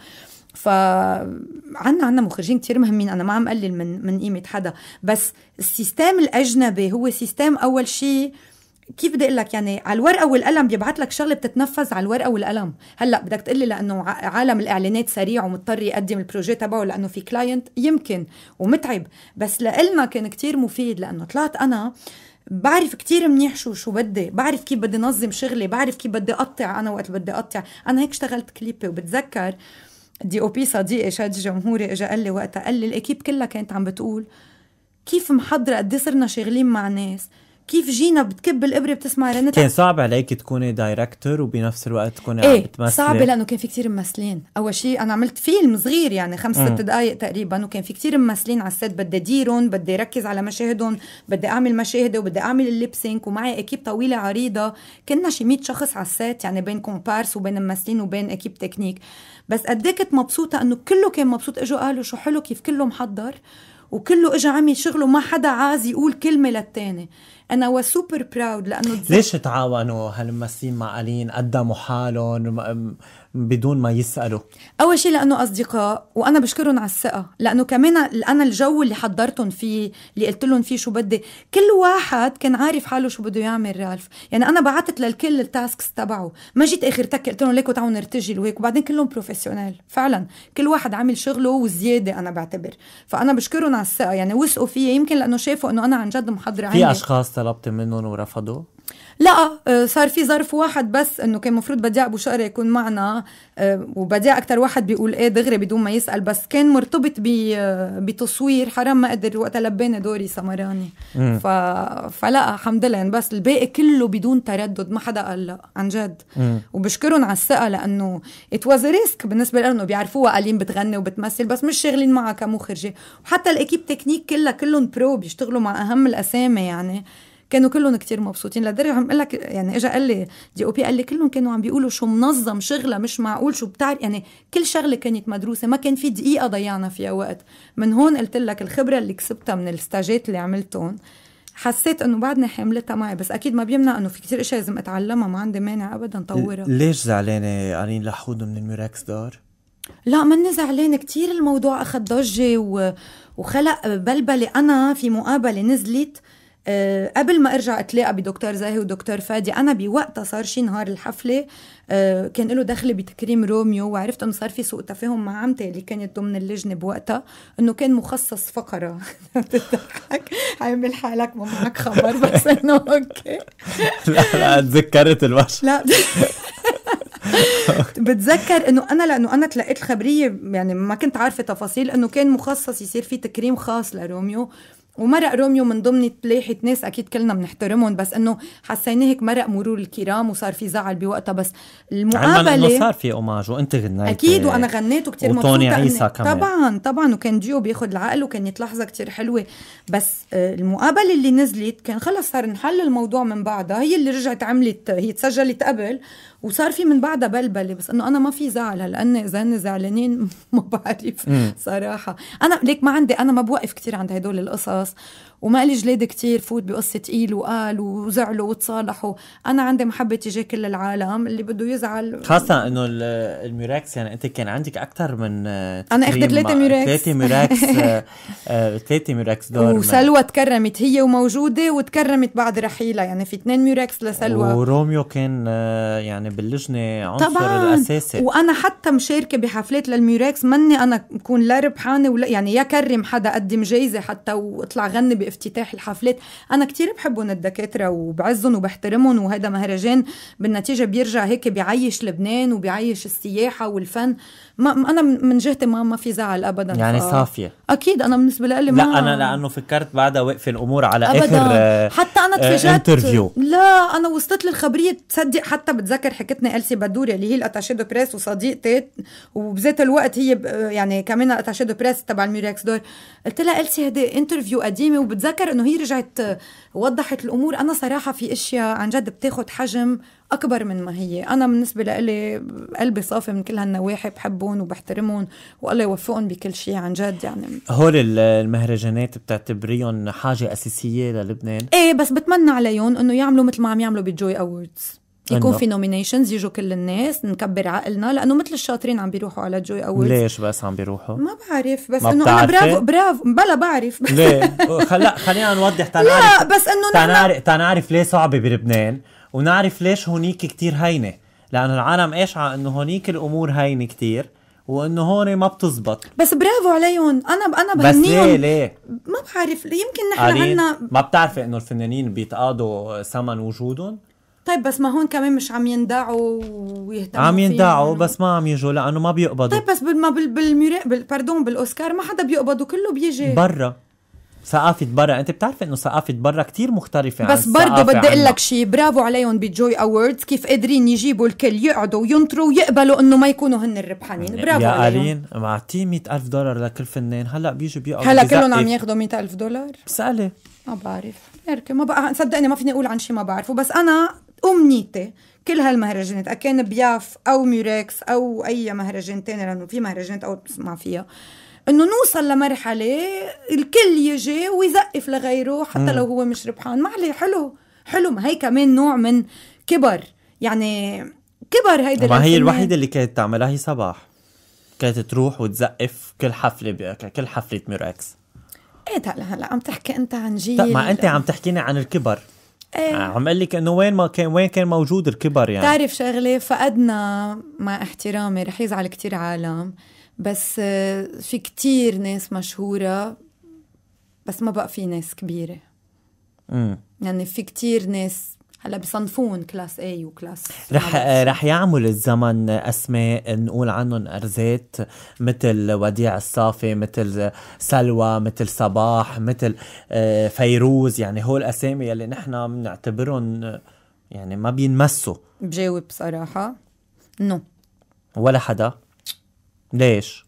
فعنا ف عنا عنا مخرجين كتير مهمين انا ما عم قلل من من قيمه حدا بس السيستم الاجنبي هو سيستم اول شيء آه كيف بدي اقول لك يعني على الورقه والقلم بيبعث لك شغله بتتنفذ على الورقه والقلم هلا بدك تقول لي لانه عالم الاعلانات سريع ومضطر يقدم البروجي تبعه لانه في كلاينت يمكن ومتعب بس لإلنا كان كتير مفيد لانه طلعت انا بعرف كتير منيح شو شو بدي بعرف كيف بدي نظم شغلي بعرف كيف بدي اقطع انا وقت بدي اقطع انا هيك اشتغلت كليبي وبتذكر دي او بي صديقي شاد جمهوري اجى قال لي وقتها قال لي الاكيب كلها كانت عم بتقول كيف محضره قد إيه صرنا شاغلين مع ناس كيف جينا بتكب الابره بتسمع رنتها كان صعب عليك تكوني دايركتور وبنفس الوقت تكوني ايه عم بتمثلي صعبه لانه كان في كتير ممثلين اول شيء انا عملت فيلم صغير يعني خمس ست دقائق تقريبا وكان في كتير ممثلين على السيت بدي اديرهم بدي ركز على مشاهدهم بدي اعمل مشاهده وبدي اعمل الليبسينك ومعي اكيب طويله عريضه كنا شي 100 شخص على السيت يعني بين كومبارس وبين ممثلين وبين اكيب تكنيك بس قد إيه كنت مبسوطه انه كله كان مبسوط اجوا قالوا شو حلو كيف كله محضر وكله اجى عمل شغله ما حدا عاز يقول كلمه للتاني انا وسوبر براود لانه ليش تعاونوا هالممثلين مع الين قدموا حالهم بدون ما يسالوا اول شيء لانه اصدقاء وانا بشكرهم على الثقه لانه كمان انا الجو اللي حضرتهم فيه اللي قلت لهم فيه شو بدي كل واحد كان عارف حاله شو بده يعمل رالف يعني انا بعثت للكل التاسكس تبعه ما جيت اخر تك قلت لهم ليكو تعالوا نرتجل وهيك وبعدين كلهم بروفيشنال فعلا كل واحد عامل شغله وزياده انا بعتبر فانا بشكرهم على الثقه يعني وثقوا فيي يمكن لانه شافوا انه انا عن جد محضره في اشخاص طلبت منهم ورفضوا لا آه، صار في ظرف واحد بس انه كان مفروض بديع ابو شقرة يكون معنا آه، وبديع اكثر واحد بيقول ايه دغري بدون ما يسال بس كان مرتبط آه، بتصوير حرام ما قدر وقتها لبينا دوري سمراني ف... فلا الحمد لله يعني بس الباقي كله بدون تردد ما حدا قال لا عن جد وبشكرهم على الثقه لانه ات واز ريسك بالنسبه لهم بيعرفوها قالين بتغني وبتمثل بس مش شاغلين معها كمخرجه وحتى الاكيب تكنيك كلها كلهم برو بيشتغلوا مع اهم الاسامي يعني كانوا كلهم كتير مبسوطين لدرجه عم لك يعني اجى قال لي دي او بي قال لي كلهم كانوا عم بيقولوا شو منظم شغله مش معقول شو بتعرف يعني كل شغله كانت مدروسه ما كان في دقيقه ضيعنا فيها وقت من هون قلت لك الخبره اللي كسبتها من الستاجات اللي عملتهم حسيت انه بعدني حاملتها معي بس اكيد ما بيمنع انه في كتير اشياء لازم اتعلمها ما عندي مانع ابدا طورها ليش زعلانه قارين لحود من الميراكس دار؟ لا مني زعلانة كتير الموضوع أخذ ضجة و... وخلق بلبلة أنا في مقابلة نزلت أه قبل ما ارجع اتلاقى بدكتور زاهي ودكتور فادي انا بوقتها صار شي نهار الحفله أه كان له دخل بتكريم روميو وعرفت انه صار في سوء تفاهم مع عمتي اللي كانت ضمن اللجنه بوقتها انه كان مخصص فقره بتضحك عامل حالك ما معك خبر بس انه اوكي لا لا تذكرت الوش لا بتذكر انه انا لانه انا تلقيت الخبريه يعني ما كنت عارفه تفاصيل انه كان مخصص يصير في تكريم خاص لروميو ومرق روميو من ضمن تلاحة ناس أكيد كلنا بنحترمهم بس إنه حسيناه هيك مرق مرور الكرام وصار في زعل بوقتها بس المقابلة إنه صار في أوماج وأنت غنيت أكيد وأنا إيه، غنيت وكثير مبسوطة وتوني عيسى كمان طبعا طبعا وكان ديو بياخذ العقل وكانت لحظة كثير حلوة بس آه، المقابلة اللي نزلت كان خلص صار نحل الموضوع من بعدها هي اللي رجعت عملت هي تسجلت قبل وصار في من بعدها بلبله بس انه انا ما في زعل هلا اذا هن زعلانين ما بعرف صراحه انا ليك ما عندي انا ما بوقف كثير عند هدول القصص وما لي جلاد كثير فوت بقصه قيل وقال وزعلوا وتصالحوا انا عندي محبه تجاه كل العالم اللي بده يزعل خاصه انه الميراكس يعني انت كان عندك اكثر من آه، انا اخذت ثلاثه ميراكس ثلاثه ميراكس ثلاثه آه، آه، ميراكس دور وسلوى تكرمت هي وموجوده وتكرمت بعد رحيلها يعني في اثنين ميراكس لسلوى وروميو كان يعني باللجنه عنصر طبعاً. الاساسي وانا حتى مشاركه بحفلات للميراكس مني انا اكون لا ربحانه ولا يعني يا كرم حدا قدم جايزه حتى واطلع غني بافتتاح الحفلات انا كتير بحبهم الدكاتره وبعزهم وبحترمهم وهذا مهرجان بالنتيجه بيرجع هيك بيعيش لبنان وبيعيش السياحه والفن ما انا من جهتي ما ما في زعل ابدا يعني ف... صافيه اكيد انا بالنسبه لي ما لا انا لانه فكرت بعدها وقف الامور على أبداً. اخر آه، حتى انا تفاجات آه لا انا وصلت لي الخبريه تصدق حتى بتذكر حكتني السي بدوري اللي هي الاتاشي دو بريس وصديقتي وبذات الوقت هي آه، يعني كمان اتاشي دو بريس تبع الميريكس دور قلت لها السي هدي انترفيو قديمه وبتذكر انه هي رجعت آه، وضحت الامور انا صراحه في اشياء عن جد بتاخذ حجم اكبر من ما هي انا بالنسبه لإلي قلبي صافي من كل هالنواحي بحبهم وبحترمهم والله يوفقهم بكل شيء عن جد يعني هول المهرجانات بتعتبريهم حاجه اساسيه للبنان ايه بس بتمنى عليهم انه يعملوا مثل ما عم يعملوا بالجوي اووردز يكون في نومينيشنز يجوا كل الناس نكبر عقلنا لانه مثل الشاطرين عم بيروحوا على جوي او ليش بس عم بيروحوا؟ ما بعرف بس انه انا برافو برافو بلا بعرف ليه؟ خلينا نوضح تنعرف لا بس انه تنعرف تنعرف ليه صعبه بلبنان؟ ونعرف ليش هونيك كتير هينه لانه العالم قاشعه انه هونيك الامور هينه كتير وانه هون ما بتزبط بس برافو عليهم انا انا بهنيهم بس ليه ليه ما بعرف يمكن نحن عنا ما بتعرفي انه الفنانين بيتقاضوا ثمن وجودهم طيب بس ما هون كمان مش عم يندعوا ويهتموا عم يندعوا يعني. بس ما عم يجوا لانه ما بيقبضوا طيب بس بال ما بال بالميرا بال بالاوسكار ما حدا بيقبضوا كله بيجي برا ثقافة برا انت بتعرف انه ثقافة برا كتير مختلفة بس عن برضه بدي اقول لك شيء برافو عليهم بجوي اووردز كيف قادرين يجيبوا الكل يقعدوا وينطروا ويقبلوا انه ما يكونوا هن الربحانين برافو يا عليهم معطيه 100000 دولار لكل فنان هلا بيجوا بيقعدوا هلا كلهم عم ياخذوا 100000 دولار سألي ما بعرف بركي ما بقى صدقني ما فيني اقول عن شيء ما بعرفه بس انا امنيتي كل هالمهرجانات اكان بياف او ميركس او اي مهرجان تاني لانه في مهرجانات او ما فيها انه نوصل لمرحله الكل يجي ويزقف لغيره حتى لو هو مش ربحان ما عليه حلو حلو ما هي كمان نوع من كبر يعني كبر هيدا ما هي الوحيده اللي كانت تعملها هي صباح كانت تروح وتزقف كل حفله كل حفله مير اكس ايه طيب هلا عم تحكي انت عن جيل طيب، ما انت عم تحكيني عن الكبر ايه عم اقول لك انه وين ما كان وين كان موجود الكبر يعني بتعرف شغله فقدنا مع احترامي رح يزعل كتير عالم بس في كتير ناس مشهورة بس ما بقى في ناس كبيرة امم يعني في كتير ناس هلا بصنفون كلاس اي وكلاس رح رح يعمل الزمن اسماء نقول عنهم ارزات مثل وديع الصافي مثل سلوى مثل صباح مثل آه، فيروز يعني هول الاسامي يلي نحن بنعتبرهم يعني ما بينمسوا بجاوب بصراحه نو no. ولا حدا ليش؟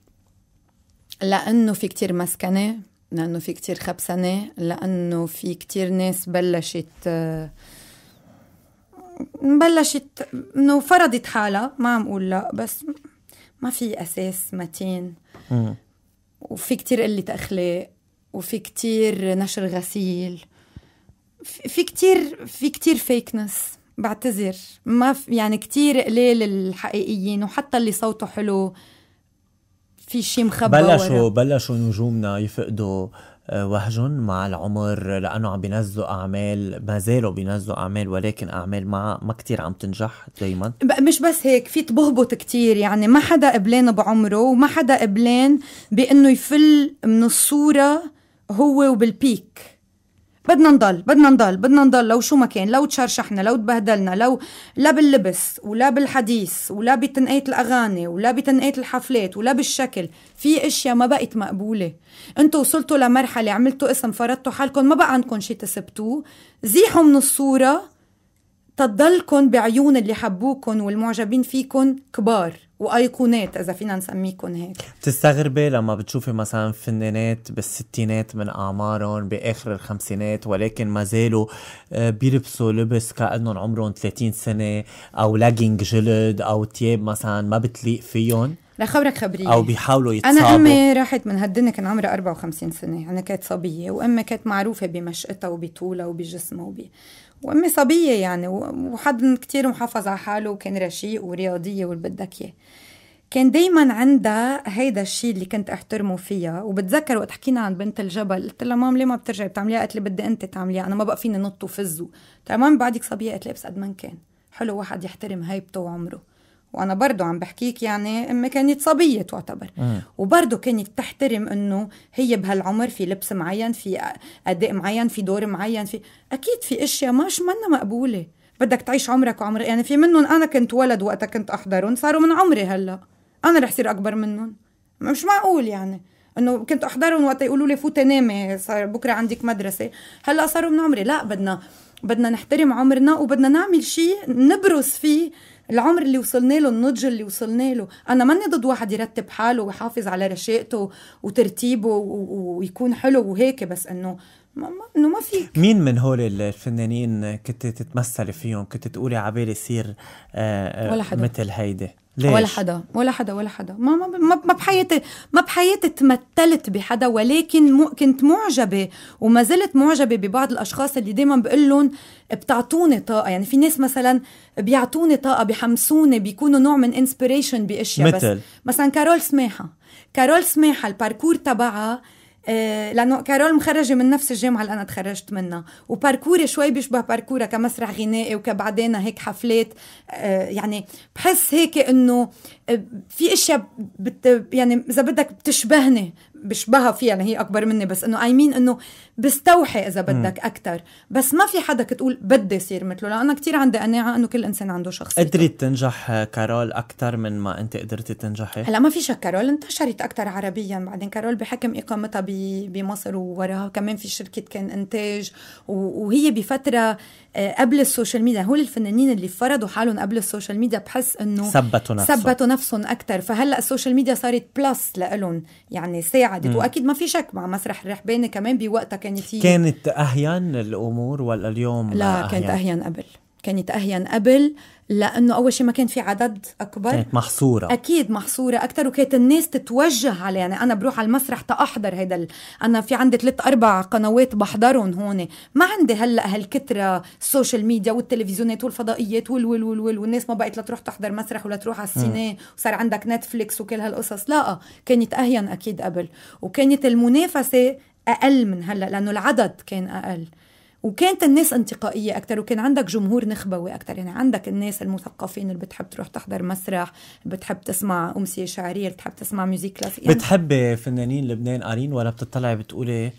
لأنه في كتير مسكنة لأنه في كتير خبسنة لأنه في كتير ناس بلشت بلشت انه فرضت حالها ما عم اقول لا بس ما في اساس متين وفي كتير قلة اخلاق وفي كتير نشر غسيل في كتير في كتير فيكنس بعتذر ما يعني كتير قليل الحقيقيين وحتى اللي صوته حلو في شيء مخبى بلشوا ورا. بلشوا نجومنا يفقدوا آه، وهجن مع العمر لانه عم بينزلوا اعمال ما زالوا بينزلوا اعمال ولكن اعمال ما ما كثير عم تنجح دائما مش بس هيك فيك بهبط كثير يعني ما حدا قبلان بعمره وما حدا قبلان بانه يفل من الصوره هو وبالبيك بدنا نضل بدنا نضل بدنا نضل لو شو ما كان لو تشرشحنا لو تبهدلنا لو لا باللبس ولا بالحديث ولا بتنقية الأغاني ولا بتنقية الحفلات ولا بالشكل في اشياء ما بقت مقبولة انتوا وصلتوا لمرحلة عملتوا اسم فرضتوا حالكم ما بقى عندكم شي تثبتوه زيحوا من الصورة تضلكن بعيون اللي حبوكن والمعجبين فيكن كبار وايقونات اذا فينا نسميكن هيك بتستغربي لما بتشوفي مثلا فنانات بالستينات من اعمارهم باخر الخمسينات ولكن ما زالوا آه، بيلبسوا لبس كانهم عمرهم 30 سنه او لاجينج جلد او تياب مثلا ما بتليق فيهم لخبرك خبريه او بيحاولوا يتصابوا انا امي راحت من هالدنيا كان عمرها 54 سنه انا يعني كانت صبيه وامي كانت معروفه بمشقتها وبطولها وبجسمها وب وامي صبيه يعني وحد كتير محافظ على حاله وكان رشيق ورياضيه واللي بدك اياه كان دايما عندها هيدا الشيء اللي كنت احترمه فيها وبتذكر وقت حكينا عن بنت الجبل قلت لها مام ليه ما بترجعي بتعمليها قالت لي بدي انت تعمليها انا ما بقى فيني نط وفز قلت لها بعدك صبيه قالت لي بس قد ما كان حلو واحد يحترم هيبته وعمره وانا برضو عم بحكيك يعني امي كانت صبيه تعتبر وبرضو كانت تحترم انه هي بهالعمر في لبس معين في اداء معين في دور معين في اكيد في اشياء مش منا مقبوله بدك تعيش عمرك وعمر يعني في منهم انا كنت ولد وقتها كنت احضرهم صاروا من عمري هلا انا رح صير اكبر منهم مش معقول يعني انه كنت احضرهم وقت يقولوا لي فوتي نامي صار بكره عندك مدرسه هلا صاروا من عمري لا بدنا بدنا نحترم عمرنا وبدنا نعمل شيء نبرز فيه العمر اللي وصلنا له النضج اللي وصلنا له انا ماني ضد واحد يرتب حاله ويحافظ على رشاقته وترتيبه ويكون حلو وهيك بس انه ما انه ما فيك مين من هول الفنانين كنت تتمثلي فيهم كنت تقولي عبالي يصير آه، آه، ولا حدا مثل هيدي ليش؟ ولا حدا ولا حدا ولا حدا ما ما ما بحياتي ما بحياتي تمثلت بحدا ولكن م... كنت معجبه وما زلت معجبه ببعض الاشخاص اللي دائما بقول لهم بتعطوني طاقه يعني في ناس مثلا بيعطوني طاقه بحمسوني بيكونوا نوع من انسبيريشن باشياء مثل. بس مثلا كارول سماحه كارول سماحه الباركور تبعها آه، لانه كارول مخرجه من نفس الجامعه اللي انا تخرجت منها وباركوري شوي بيشبه باركورها كمسرح غنائي وكبعدين هيك حفلات آه، يعني بحس هيك انه آه، في اشياء بت يعني اذا بدك بتشبهني بشبهها فيها يعني هي اكبر مني بس انه اي مين انه بستوحي اذا بدك اكثر بس ما في حدا تقول بدي صير مثله لانه كثير عندي قناعه انه كل انسان عنده شخص قدرت تنجح كارول اكثر من ما انت قدرتي تنجحي هلا ما في شك كارول انتشرت اكثر عربيا بعدين كارول بحكم اقامتها بمصر ووراها كمان في شركه كان انتاج وهي بفتره آه، قبل السوشيال ميديا هول الفنانين اللي فرضوا حالهم قبل السوشيال ميديا بحس انه ثبتوا نفسهم ثبتوا نفسهم اكثر فهلا السوشيال ميديا صارت بلس لهم يعني ساعة ساعدت مم. واكيد ما في شك مع مسرح الرحباني كمان بوقتها كان في كانت اهين الامور ولا اليوم لا كانت اهين قبل كانت اهين قبل لانه اول شيء ما كان في عدد اكبر كانت محصوره اكيد محصوره اكثر وكانت الناس تتوجه على يعني انا بروح على المسرح تاحضر هيدا ال... انا في عندي ثلاث اربع قنوات بحضرهم هون ما عندي هلا هالكتره السوشيال ميديا والتلفزيونات والفضائيات وال وال وال, وال والناس ما بقت لا تروح تحضر مسرح ولا تروح على السينما وصار عندك نتفليكس وكل هالقصص لا كانت اهين اكيد قبل وكانت المنافسه اقل من هلا لانه العدد كان اقل وكانت الناس انتقائيه اكثر وكان عندك جمهور نخبوي اكثر يعني عندك الناس المثقفين اللي بتحب تروح تحضر مسرح بتحب تسمع امسيه شعريه بتحب تسمع ميوزيك كلاسيك يعني بتحبي فنانين لبنان قارين ولا بتطلعي بتقولي إيه؟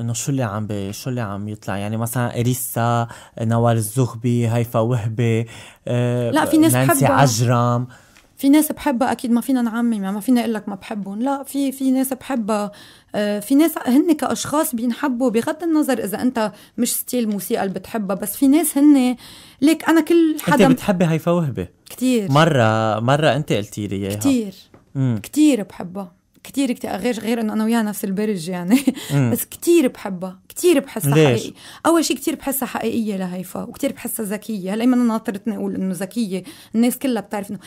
انه شو اللي عم شو اللي عم يطلع يعني مثلا اريسا نوال الزغبي هيفا وهبي آه، لا في ناس نانسي عجرم في ناس بحبها اكيد ما فينا نعمم يعني ما فينا اقول لك ما بحبهم لا في في ناس بحبها آه، في ناس هن كاشخاص بينحبوا بغض النظر اذا انت مش ستيل موسيقى اللي بتحبها بس في ناس هن ليك انا كل حدا انت بتحبي هيفا وهبه كثير مره مره انت قلتي لي اياها كثير كثير بحبها كتير كتير غير غير انه انا وياها نفس البرج يعني بس كتير بحبها كتير بحسها ليش؟ حقيقي اول شيء كتير بحسها حقيقيه لهيفا وكتير بحسها ذكيه هلا انا ناطرتني اقول انه ذكيه الناس كلها بتعرف انه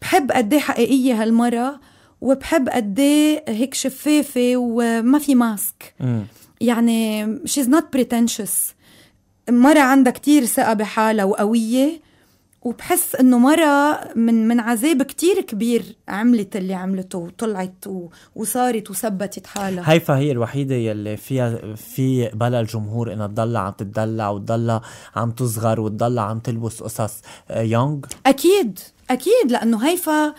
بحب قد ايه حقيقيه هالمره وبحب قد إيه هيك شفافه وما في ماسك م. يعني شيز نوت بريتنشس مرة عندها كتير ثقة بحالها وقوية وبحس انه مرة من من عذاب كتير كبير عملت اللي عملته وطلعت وصارت وثبتت حالها هيفا هي الوحيدة يلي فيها في بلا الجمهور انها تضلها عم تتدلع وتضلها عم تصغر وتضلها عم تلبس قصص يونغ آه، اكيد اكيد لانه هيفا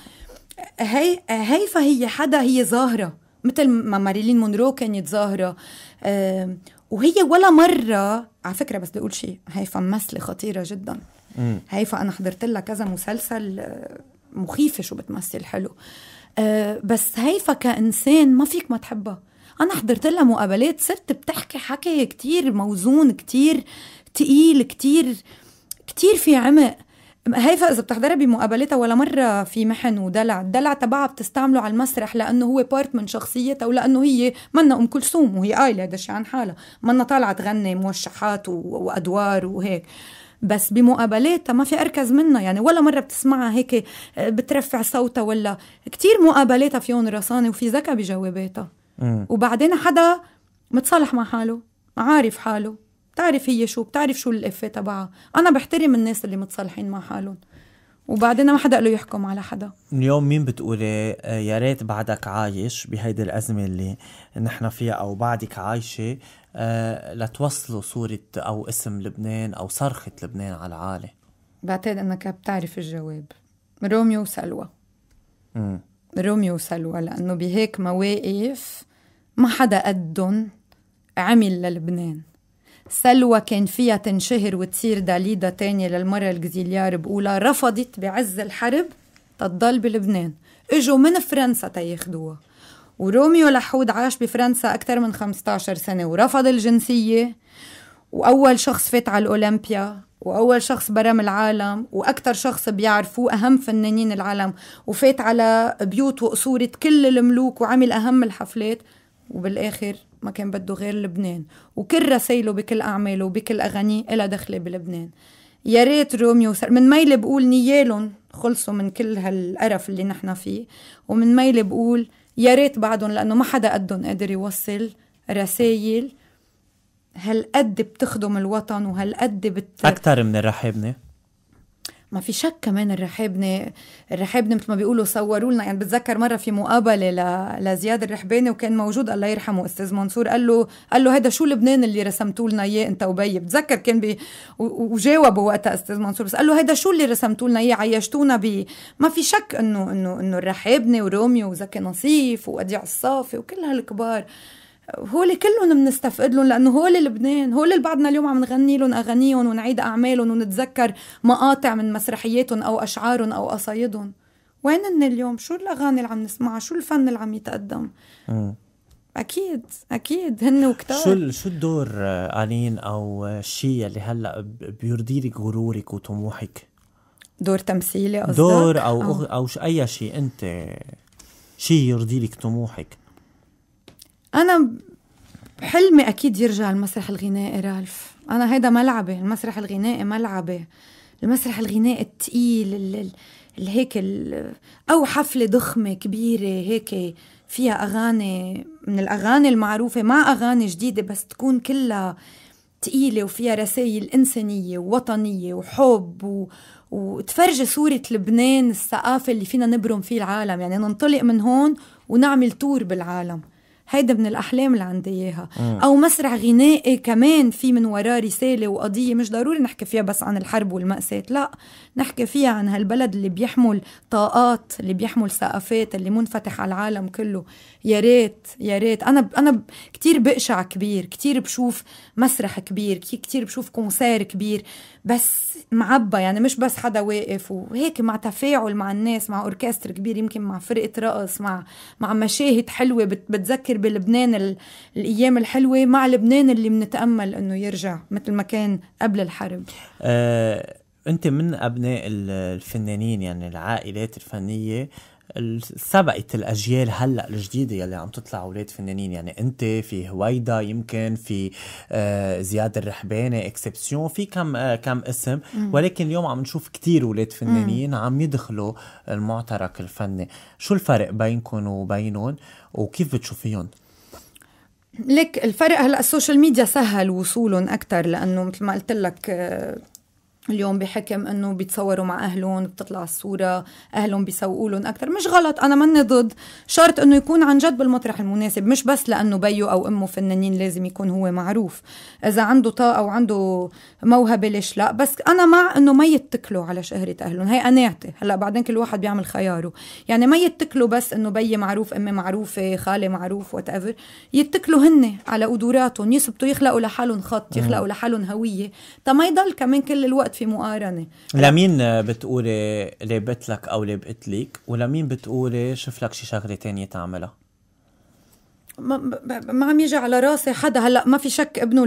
هي هيفا هي حدا هي ظاهرة مثل ما ماريلين مونرو كانت ظاهرة وهي ولا مرة على فكرة بس بدي أقول شيء هيفا ممثلة خطيرة جدا هيفا أنا حضرت لها كذا مسلسل آه، مخيفة شو بتمثل حلو آه، بس هيفا كإنسان ما فيك ما تحبها أنا حضرت لها مقابلات صرت بتحكي حكي كتير موزون كتير تقيل كتير كتير في عمق هيفا اذا بتحضري بمقابلتها ولا مره في محن ودلع الدلع تبعها بتستعمله على المسرح لانه هو بارت من شخصيتها ولانه هي منا ام كلثوم وهي قايله هذا الشيء عن حالها منا طالعه تغني موشحات وادوار وهيك بس بمقابلاتها ما في اركز منها يعني ولا مره بتسمعها هيك آه، بترفع صوتها ولا كتير مقابلاتها فيهم رصانه وفي ذكاء بجواباتها وبعدين حدا متصالح مع حاله عارف حاله بتعرف هي شو بتعرف شو الافه تبعها انا بحترم الناس اللي متصالحين مع حالهم وبعدين ما حدا له يحكم على حدا اليوم مين بتقولي آه، يا ريت بعدك عايش بهيدي الازمه اللي نحن فيها او بعدك عايشه آه، لتوصلوا صوره او اسم لبنان او صرخه لبنان على العالم بعتقد انك بتعرف الجواب روميو وسلوى امم روميو وسلوى لانه بهيك مواقف ما حدا قدهم عمل للبنان سلوى كان فيها تنشهر وتصير داليدا تانية للمرة الجزيليار بقولها رفضت بعز الحرب تضل بلبنان اجوا من فرنسا تياخدوها وروميو لحود عاش بفرنسا أكثر من 15 سنة ورفض الجنسية وأول شخص فات على الأولمبيا وأول شخص برم العالم وأكثر شخص بيعرفوه أهم فنانين العالم وفات على بيوت وقصورة كل الملوك وعمل أهم الحفلات وبالآخر ما كان بده غير لبنان وكل رسائله بكل أعماله وبكل أغانيه إلها دخلة بلبنان يا ريت روميو وسر... من ميل بقول نيالهم خلصوا من كل هالقرف اللي نحن فيه ومن ميل بقول يا ريت بعدهم لأنه ما حدا قدهم قادر يوصل رسايل هالقد بتخدم الوطن وهالقد بت أكثر من الرحابنة نعم. ما في شك كمان الرحابنة الرحابنة مثل ما بيقولوا صوروا لنا يعني بتذكر مرة في مقابلة ل... لزياد الرحباني وكان موجود الله يرحمه أستاذ منصور قال له قال له هذا شو لبنان اللي رسمتوا لنا إياه أنت وبي بتذكر كان بي وجاوبه وقتها أستاذ منصور بس قال له هذا شو اللي رسمتوا لنا إياه عيشتونا ب ما في شك إنه إنه إنه الرحابنة وروميو وزكي نصيف ووديع الصافي وكل هالكبار هول كلهم بنستفقد لهم لانه هول لبنان هول اللي بعدنا اليوم عم نغني لهم اغانيهم ونعيد اعمالهم ونتذكر مقاطع من مسرحياتهم او اشعارهم او قصايدهم وين إن اليوم شو الاغاني اللي عم نسمعها شو الفن اللي عم يتقدم اكيد اكيد هن وكتار شو شو الدور آه، الين او الشيء آه، اللي هلا بيرضي لك غرورك وطموحك دور تمثيلي قصدك دور او آه. او, أو اي شيء انت شيء يرضي لك طموحك انا حلمي اكيد يرجع المسرح الغنائي رالف انا هيدا ملعبي المسرح الغنائي ملعبي المسرح الغنائي الثقيل اللي هيك او حفله ضخمه كبيره هيك فيها اغاني من الاغاني المعروفه مع اغاني جديده بس تكون كلها تقيلة وفيها رسائل إنسانية ووطنية وحب و... وتفرجي صورة لبنان الثقافة اللي فينا نبرم فيه العالم يعني ننطلق من هون ونعمل تور بالعالم هيدا من الأحلام اللي عندي إياها أو مسرح غنائي كمان في من وراه رسالة وقضية مش ضروري نحكي فيها بس عن الحرب والمأساة لا نحكي فيها عن هالبلد اللي بيحمل طاقات اللي بيحمل ثقافات اللي منفتح على العالم كله يا ريت يا ريت انا ب... انا ب... كثير بقشع كبير كثير بشوف مسرح كبير كثير بشوف كونسير كبير بس معبى يعني مش بس حدا واقف وهيك مع تفاعل مع الناس مع اوركسترا كبير يمكن مع فرقه رقص مع مع مشاهد حلوه بت... بتذكر بلبنان ال... الايام الحلوه مع لبنان اللي بنتامل انه يرجع مثل ما كان قبل الحرب أه انت من ابناء الفنانين يعني العائلات الفنيه سبقت الاجيال هلا الجديده يلي عم تطلع اولاد فنانين يعني انت في هويدا يمكن في آه، زياد الرحباني اكسبسيون في كم آه، كم اسم ولكن اليوم عم نشوف كتير اولاد فنانين عم يدخلوا المعترك الفني شو الفرق بينكم وبينهم وكيف بتشوفيهم لك الفرق هلا السوشيال ميديا سهل وصولهم اكثر لانه مثل ما قلت لك آه، اليوم بحكم انه بيتصوروا مع اهلهم بتطلع الصوره اهلهم بيسوقوا لهم اكثر مش غلط انا ماني ضد شرط انه يكون عن جد بالمطرح المناسب مش بس لانه بيو او امه فنانين لازم يكون هو معروف اذا عنده طاقه وعنده موهبه ليش لا بس انا مع انه ما يتكلوا على شهره اهلهم هي قناعتي هلا بعدين كل واحد بيعمل خياره يعني ما يتكلوا بس انه بي معروف امي معروفه خالي معروف وات ايفر يتكلوا هن على قدراتهم يثبتوا يخلقوا لحالهم خط يخلقوا لحالهم هويه تا ما يضل كمان كل الوقت في مقارنه لمين بتقولي لبت لك او لبقت لك ولمين بتقولي شوف لك شي شغله تانية تعملها ما عم يجي على راسي حدا هلا ما في شك ابنه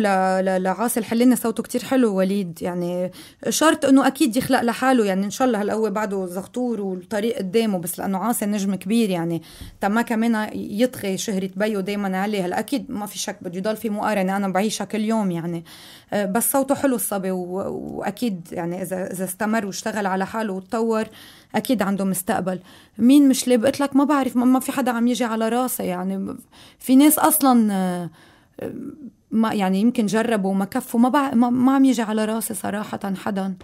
لعاصي الحليني صوته كتير حلو وليد يعني شرط انه اكيد يخلق لحاله يعني ان شاء الله هلا هو بعده زغطور والطريق قدامه بس لانه عاصي نجم كبير يعني طب ما كمان يطغي شهرة بيو دايما عليه هلا اكيد ما في شك بده يضل في مقارنه انا بعيشها كل يوم يعني بس صوته حلو الصبي واكيد يعني اذا اذا استمر واشتغل على حاله وتطور اكيد عنده مستقبل مين مش لاب قلت لك ما بعرف ما في حدا عم يجي على راسه يعني في ناس اصلا ما يعني يمكن جربوا وما كفوا ما, ما, ما عم يجي على راسي صراحه حدا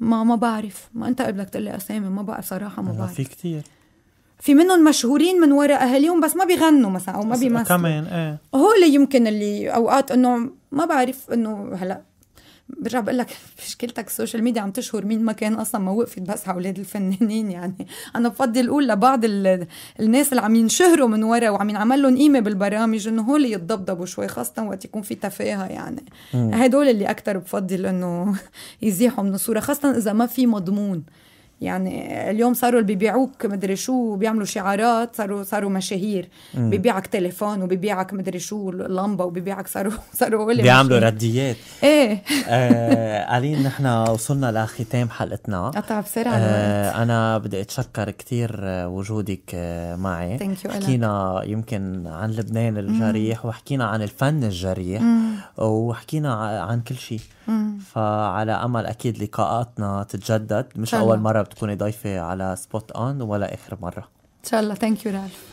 ما ما بعرف ما انت قبلك تقول لي اسامي ما بقى صراحه ما بعرف في كثير في منهم مشهورين من وراء اهاليهم بس ما بيغنوا مثلا او ما بيمثلوا كمان ايه هو اللي يمكن اللي اوقات انه ما بعرف انه هلا برجع بقول لك مشكلتك السوشيال ميديا عم تشهر مين ما كان اصلا ما وقفت بس على اولاد الفنانين يعني انا بفضل اقول لبعض الناس اللي عم ينشهروا من ورا وعم ينعمل لهم قيمه بالبرامج انه هول يتضبضبوا شوي خاصه وقت يكون في تفاهه يعني هدول اللي اكثر بفضل انه يزيحوا من الصوره خاصه اذا ما في مضمون يعني اليوم صاروا اللي بيبيعوك مدري شو بيعملوا شعارات صاروا صاروا مشاهير مم. ببيعك تليفون وبيبيعك مدري شو لمبه وبيبيعك صاروا صاروا بيعملوا رديات ايه آه الين نحن وصلنا لختام حلقتنا قطع بسرعه آه انا بدي اتشكر كثير آه، وجودك آه، معي حكينا يمكن عن لبنان الجريح مم. وحكينا عن الفن الجريح مم. وحكينا عن كل شيء فعلى امل اكيد لقاءاتنا تتجدد مش شاء اول مره بتكوني ضيفه على سبوت اون ولا اخر مره ان شاء الله ثانك يو رالف